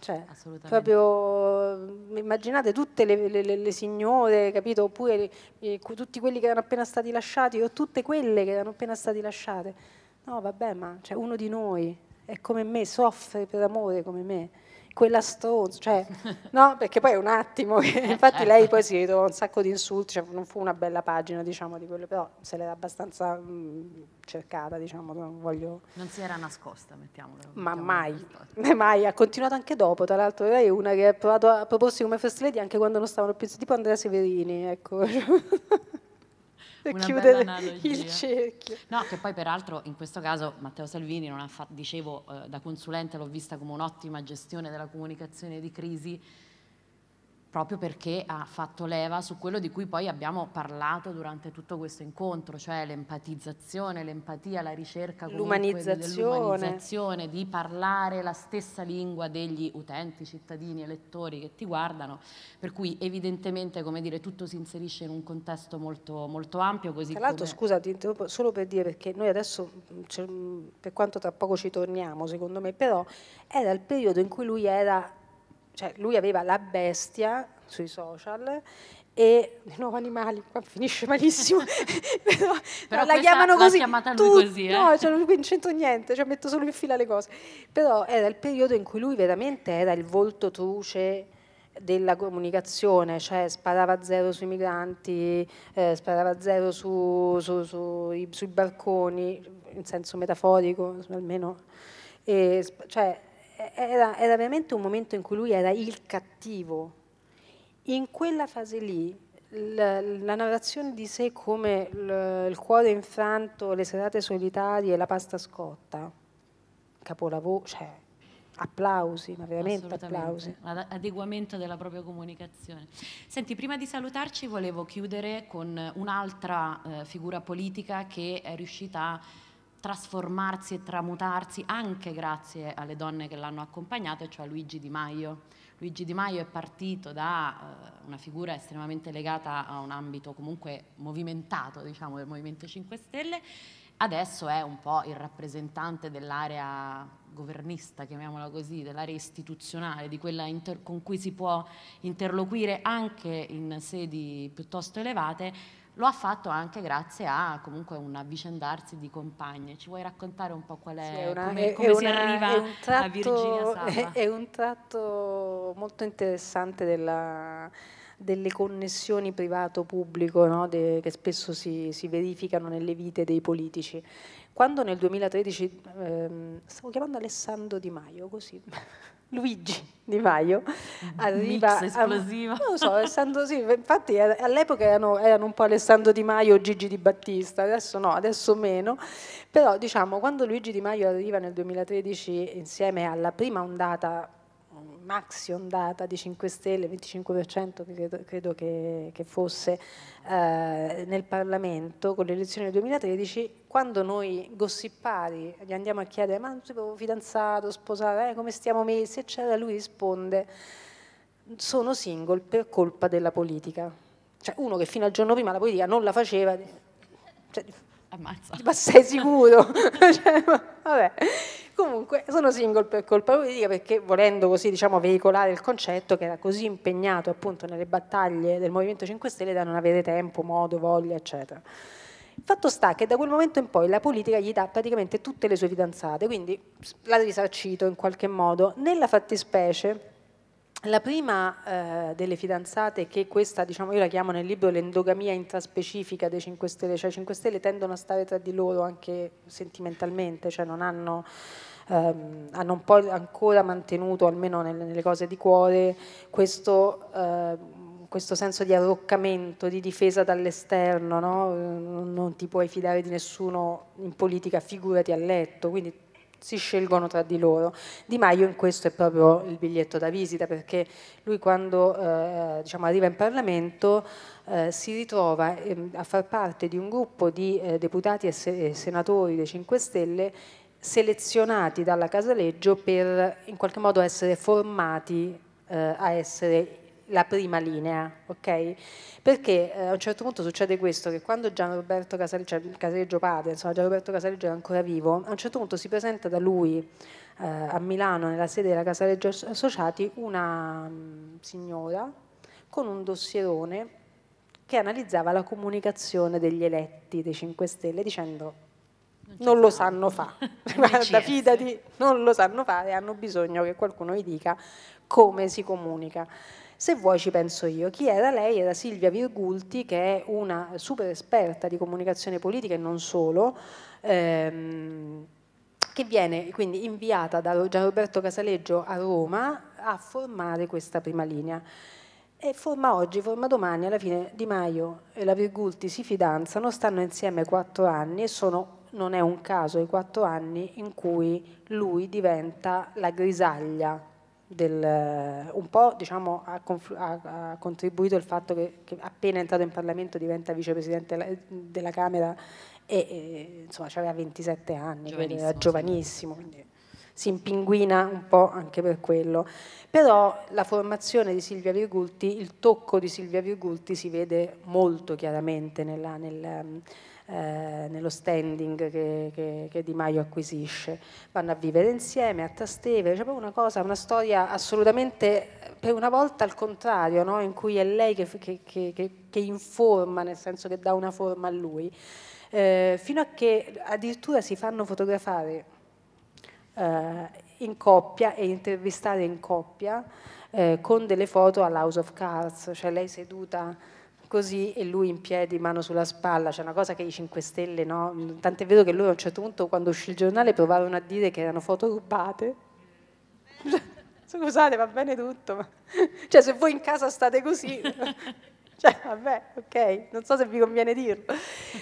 Cioè, proprio, mm, immaginate tutte le, le, le signore, capito? Oppure eh, tutti quelli che erano appena stati lasciati o tutte quelle che erano appena state lasciate. No, vabbè, ma cioè, uno di noi è come me, soffre per amore come me quella Stones, cioè, no, perché poi è un attimo, eh, infatti eh. lei poi si ritrovò un sacco di insulti, cioè non fu una bella pagina, diciamo, di quello, però se l'era abbastanza mh, mm, cercata, diciamo, non voglio... Non si era nascosta, mettiamolo. Ma mai, mai, ha continuato anche dopo, tra l'altro lei è una che ha provato a proporsi come first lady anche quando non stavano più, tipo Andrea Severini, ecco chiudere il cerchio. No, che poi peraltro in questo caso Matteo Salvini non ha fatto, dicevo, eh, da consulente l'ho vista come un'ottima gestione della comunicazione di crisi proprio perché ha fatto leva su quello di cui poi abbiamo parlato durante tutto questo incontro, cioè l'empatizzazione, l'empatia, la ricerca l'umanizzazione. dell'umanizzazione, di parlare la stessa lingua degli utenti, cittadini, elettori che ti guardano, per cui evidentemente come dire, tutto si inserisce in un contesto molto, molto ampio. Così Tra l'altro scusa ti interrompo solo per dire perché noi adesso, cioè, per quanto tra poco ci torniamo secondo me, però era il periodo in cui lui era cioè lui aveva la bestia sui social e di nuovo animali, qua finisce malissimo, però, però la chiamano così, tu, così, eh? no, cioè, non c'entro niente, cioè, metto solo in fila le cose, però era il periodo in cui lui veramente era il volto truce della comunicazione, cioè sparava zero sui migranti, eh, sparava zero su, su, su, i, sui barconi, in senso metaforico almeno, e, cioè era, era veramente un momento in cui lui era il cattivo. In quella fase lì la, la, narrazione di sé come l, il cuore infranto, le serate solitarie, la pasta scotta, capolavoro, cioè applausi, ma veramente applausi. L'adeguamento della propria comunicazione. Senti, prima di salutarci volevo chiudere con un'altra eh, figura politica che è riuscita a trasformarsi e tramutarsi anche grazie alle donne che l'hanno accompagnato, cioè Luigi Di Maio. Luigi Di Maio è partito da eh, una figura estremamente legata a un ambito comunque movimentato, diciamo, del Movimento 5 Stelle, adesso è un po' il rappresentante dell'area governista, chiamiamola così, dell'area istituzionale, di quella con cui si può interloquire anche in sedi piuttosto elevate, lo ha fatto anche grazie a comunque un avvicendarsi di compagne. Ci vuoi raccontare un po' qual è, sì, è una, come, come è si arriva un tratto, a Virginia Saba? È, un tratto molto interessante della, delle connessioni privato-pubblico no? che spesso si, si verificano nelle vite dei politici. Quando nel 2013, ehm, stavo chiamando Alessandro Di Maio, così Luigi Di Maio arriva Mix esplosivo. A, non lo so, Alessandro, sì, infatti eh, all'epoca erano, erano, un po' Alessandro Di Maio o Gigi Di Battista, adesso no, adesso meno, però diciamo quando Luigi Di Maio arriva nel 2013 insieme alla prima ondata maxi ondata di 5 Stelle, 25% credo, credo che, che fosse, eh, nel Parlamento con le elezioni del 2013, quando noi gossipari gli andiamo a chiedere ma non sei fidanzato, sposato, eh, come stiamo messi, eccetera, lui risponde sono single per colpa della politica. Cioè uno che fino al giorno prima la politica non la faceva, cioè, Ammazza. ma sei sicuro? cioè, ma, vabbè. Comunque sono single per colpa politica perché volendo così diciamo, veicolare il concetto che era così impegnato appunto nelle battaglie del Movimento 5 Stelle da non avere tempo, modo, voglia, eccetera. Il fatto sta che da quel momento in poi la politica gli dà praticamente tutte le sue fidanzate, quindi l'ha risarcito in qualche modo. Nella fattispecie, la prima eh, delle fidanzate che questa, diciamo, io la chiamo nel libro l'endogamia intraspecifica dei 5 Stelle, cioè i 5 Stelle tendono a stare tra di loro anche sentimentalmente, cioè non hanno ehm, hanno un po' ancora mantenuto, almeno nelle, nelle cose di cuore, questo, eh, questo, senso di arroccamento, di difesa dall'esterno, no? non ti puoi fidare di nessuno in politica, figurati a letto, quindi si scelgono tra di loro. Di Maio in questo è proprio il biglietto da visita perché lui quando eh, diciamo, arriva in Parlamento eh, si ritrova eh, a far parte di un gruppo di eh, deputati e, se- e senatori dei 5 Stelle selezionati dalla Casaleggio per in qualche modo essere formati eh, a essere la prima linea, ok? Perché eh, a un certo punto succede questo, che quando Gian Roberto Casaleggio, cioè Casaleggio padre, insomma Gian Roberto Casaleggio era ancora vivo, a un certo punto si presenta da lui eh, a Milano, nella sede della Casaleggio Associati, una mh, mm, signora con un dossierone che analizzava la comunicazione degli eletti dei 5 Stelle dicendo non lo sanno fare. Guarda, fidati, non lo sanno fare e hanno bisogno che qualcuno gli dica come si comunica. Se vuoi ci penso io. Chi era lei? Era Silvia Virgulti, che è una super esperta di comunicazione politica e non solo. Ehm, che viene quindi inviata da Gianroberto Casaleggio a Roma a formare questa prima linea. E forma oggi, forma domani, alla fine Di Maio e la Virgulti si fidanzano, stanno insieme quattro anni e sono non è un caso i quattro anni in cui lui diventa la grisaglia del, eh, un po' diciamo, ha, ha, ha, contribuito il fatto che, che, appena entrato in Parlamento diventa vicepresidente della Camera e, e insomma aveva 27 anni, giovanissimo, era giovanissimo, sì. quindi si impinguina un po' anche per quello. Però la formazione di Silvia Virgulti, il tocco di Silvia Virgulti si vede molto chiaramente nella, nel, ehm, eh, nello standing che, che, che, Di Maio acquisisce. Vanno a vivere insieme a Trastevere, c'è proprio una cosa, una storia assolutamente per una volta al contrario, no? in cui è lei che, che, informa, nel senso che dà una forma a lui, eh, fino a che addirittura si fanno fotografare eh, in coppia e intervistare in coppia eh, con delle foto all'House of Cards, cioè lei seduta così e lui in piedi, mano sulla spalla, c'è una cosa che i 5 Stelle no, tant'è vero che lui a un certo punto quando uscì il giornale provavano a dire che erano foto rubate. Scusate, va bene tutto, ma... cioè se voi in casa state così, cioè vabbè, ok, non so se vi conviene dirlo,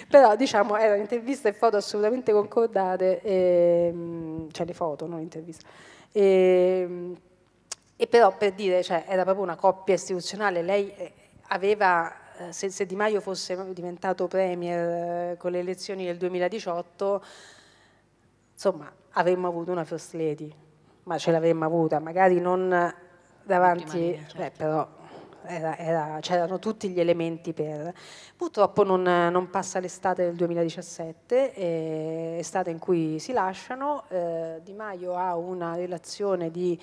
però diciamo erano interviste e foto assolutamente concordate, e... Ehm, cioè le foto, non l'intervista. E... Ehm, e, però per dire, cioè era proprio una coppia istituzionale, lei eh, aveva eh, se, se Di Maio fosse diventato Premier eh, con le elezioni del 2018, insomma, avremmo avuto una First Lady, ma ce l'avremmo avuta, magari non davanti, linea, certo. beh, però c'erano tutti gli elementi per. Purtroppo non, non passa l'estate del 2017, eh, estate in cui si lasciano, eh, Di Maio ha una relazione di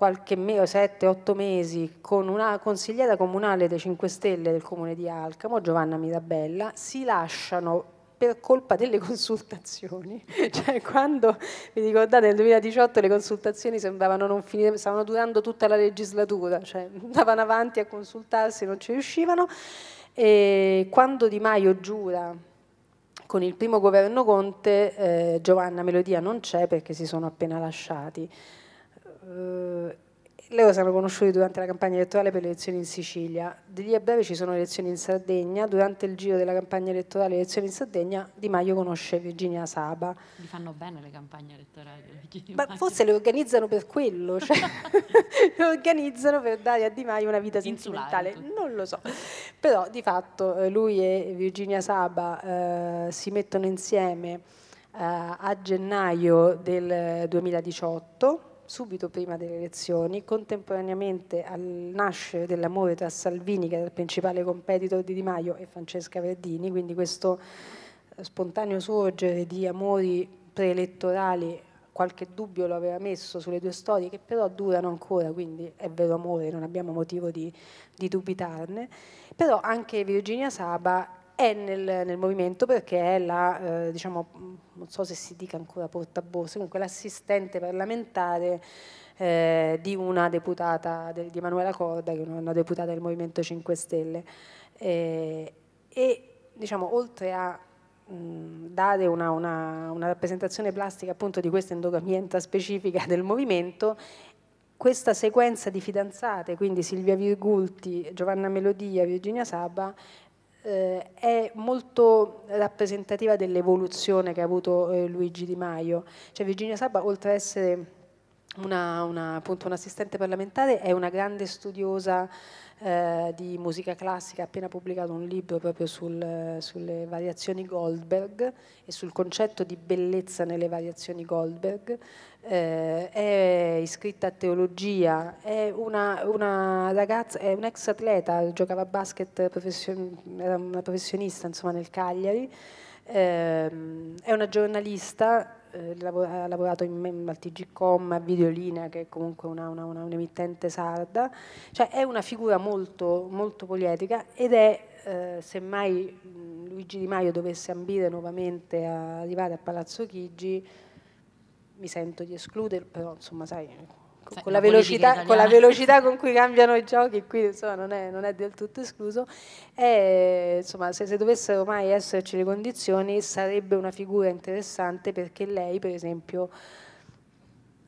qualche mese, 7-8 mesi, con una consigliera comunale dei 5 Stelle del comune di Alcamo, Giovanna Mirabella, si lasciano per colpa delle consultazioni, cioè quando vi ricordate nel 2018 le consultazioni sembravano non finire, stavano durando tutta la legislatura, cioè andavano avanti a consultarsi, non ci riuscivano, e quando Di Maio giura con il primo governo Conte, eh, Giovanna Melodia non c'è perché si sono appena lasciati eh, loro sono conosciuti durante la campagna elettorale per le elezioni in Sicilia. Di lì a breve ci sono le elezioni in Sardegna. Durante il giro della campagna elettorale e le elezioni in Sardegna Di Maio conosce Virginia Saba. Gli fanno bene le campagne elettorali. Ma forse le organizzano per quello, cioè le organizzano per dare a Di Maio una vita sentimentale. Non lo so. Però di fatto eh, lui e Virginia Saba eh, si mettono insieme eh, a gennaio del 2018 eh, subito prima delle elezioni, contemporaneamente al nascere dell'amore tra Salvini, che era il principale competitor di Di Maio, e Francesca Verdini, quindi questo eh, spontaneo sorgere di amori preelettorali, qualche dubbio lo aveva messo sulle due storie, che però durano ancora, quindi è vero amore, non abbiamo motivo di, di dubitarne, però anche Virginia Saba è nel, nel movimento perché è la, eh, diciamo, non so se si dica ancora portaborse, comunque l'assistente parlamentare eh, di una deputata, di Emanuela Corda, che è una deputata del Movimento 5 Stelle. Eh, e diciamo, oltre a mm, dare una, una, una, rappresentazione plastica appunto di questa endogamienta specifica del movimento, questa sequenza di fidanzate, quindi Silvia Virgulti, Giovanna Melodia, Virginia Saba, eh, è molto rappresentativa dell'evoluzione che ha avuto eh, Luigi Di Maio. Cioè, Virginia Sabba, oltre ad essere una, una, appunto, un'assistente parlamentare, è una grande studiosa eh, di musica classica ha appena pubblicato un libro proprio sul, sulle variazioni Goldberg e sul concetto di bellezza nelle variazioni Goldberg, eh, è iscritta a teologia, è una, una ragazza, è un ex atleta, giocava a basket, profession, era una professionista insomma, nel Cagliari, eh, è una giornalista eh, ha lavorato in, al TGCOM, a Videolinea, che è comunque una, una, una, un'emittente sarda, cioè è una figura molto, molto poliedrica ed è, eh, semmai Luigi Di Maio dovesse ambire nuovamente a arrivare a Palazzo Chigi, mi sento di escludere, però insomma sai, cioè, con, la velocità, con, la velocità, con cui cambiano i giochi, qui insomma, non, è, non, è, del tutto escluso. È, insomma, se, se, dovessero mai esserci le condizioni, sarebbe una figura interessante perché lei, per esempio,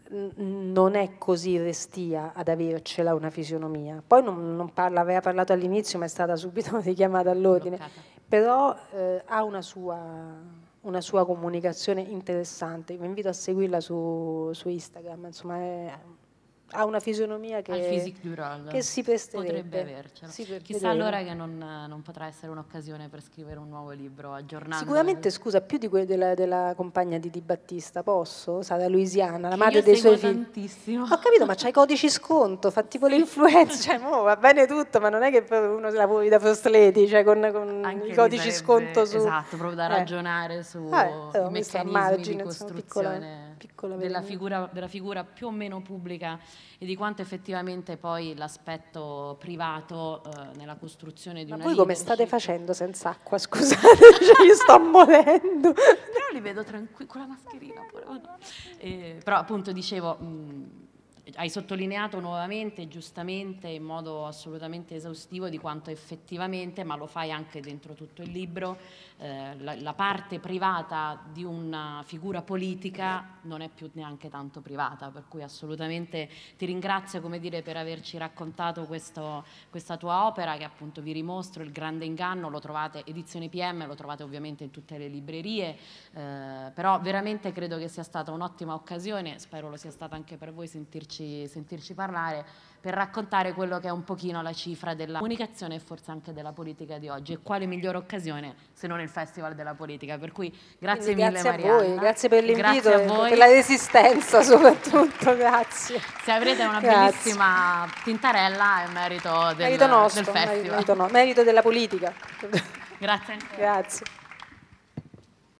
non è così restia ad avercela una fisionomia. Poi non, non parla, aveva parlato all'inizio, ma è stata subito richiamata all'ordine. Però eh, ha una sua una sua comunicazione interessante. Vi invito a seguirla su, su Instagram, insomma è eh ha una fisionomia che, al physique che si pesterebbe. Potrebbe avercelo. Si Chissà allora che non, non, potrà essere un'occasione per scrivere un nuovo libro aggiornato. Sicuramente, scusa, più di quella della, della, compagna di Di Battista, posso? Sa da Louisiana, la madre dei suoi figli. tantissimo. Ho capito, ma c'hai i codici sconto, fa tipo le influenze, cioè, mo, va bene tutto, ma non è che uno se la vuoi da Fosleti, cioè con, con i codici sarebbe, sconto su... Esatto, proprio da eh. ragionare eh. su ah, eh, i meccanismi margine, di costruzione della, figura, della figura più o meno pubblica e di quanto effettivamente poi l'aspetto privato eh, nella costruzione di Ma una voi come state facendo senza acqua? Scusate, cioè io sto morendo. però li vedo tranquilli, con la mascherina pure. Eh, però appunto dicevo... Mh, hai sottolineato nuovamente, giustamente, in modo assolutamente esaustivo di quanto effettivamente, ma lo fai anche dentro tutto il libro, eh, la, la, parte privata di una figura politica non è più neanche tanto privata, per cui assolutamente ti ringrazio come dire, per averci raccontato questo, questa tua opera che appunto vi rimostro, Il grande inganno, lo trovate edizione PM, lo trovate ovviamente in tutte le librerie, eh, però veramente credo che sia stata un'ottima occasione, spero lo sia stata anche per voi sentirci sentirci, sentirci parlare per raccontare quello che è un pochino la cifra della comunicazione e forse anche della politica di oggi e quale migliore occasione se non il Festival della Politica, per cui grazie, Quindi, mille Maria. Grazie a voi, grazie per l'invito e per la resistenza soprattutto, grazie. Se avrete una grazie. bellissima tintarella è merito del, merito nostro, del Festival. Merito, merito, no, merito della politica. grazie. Grazie.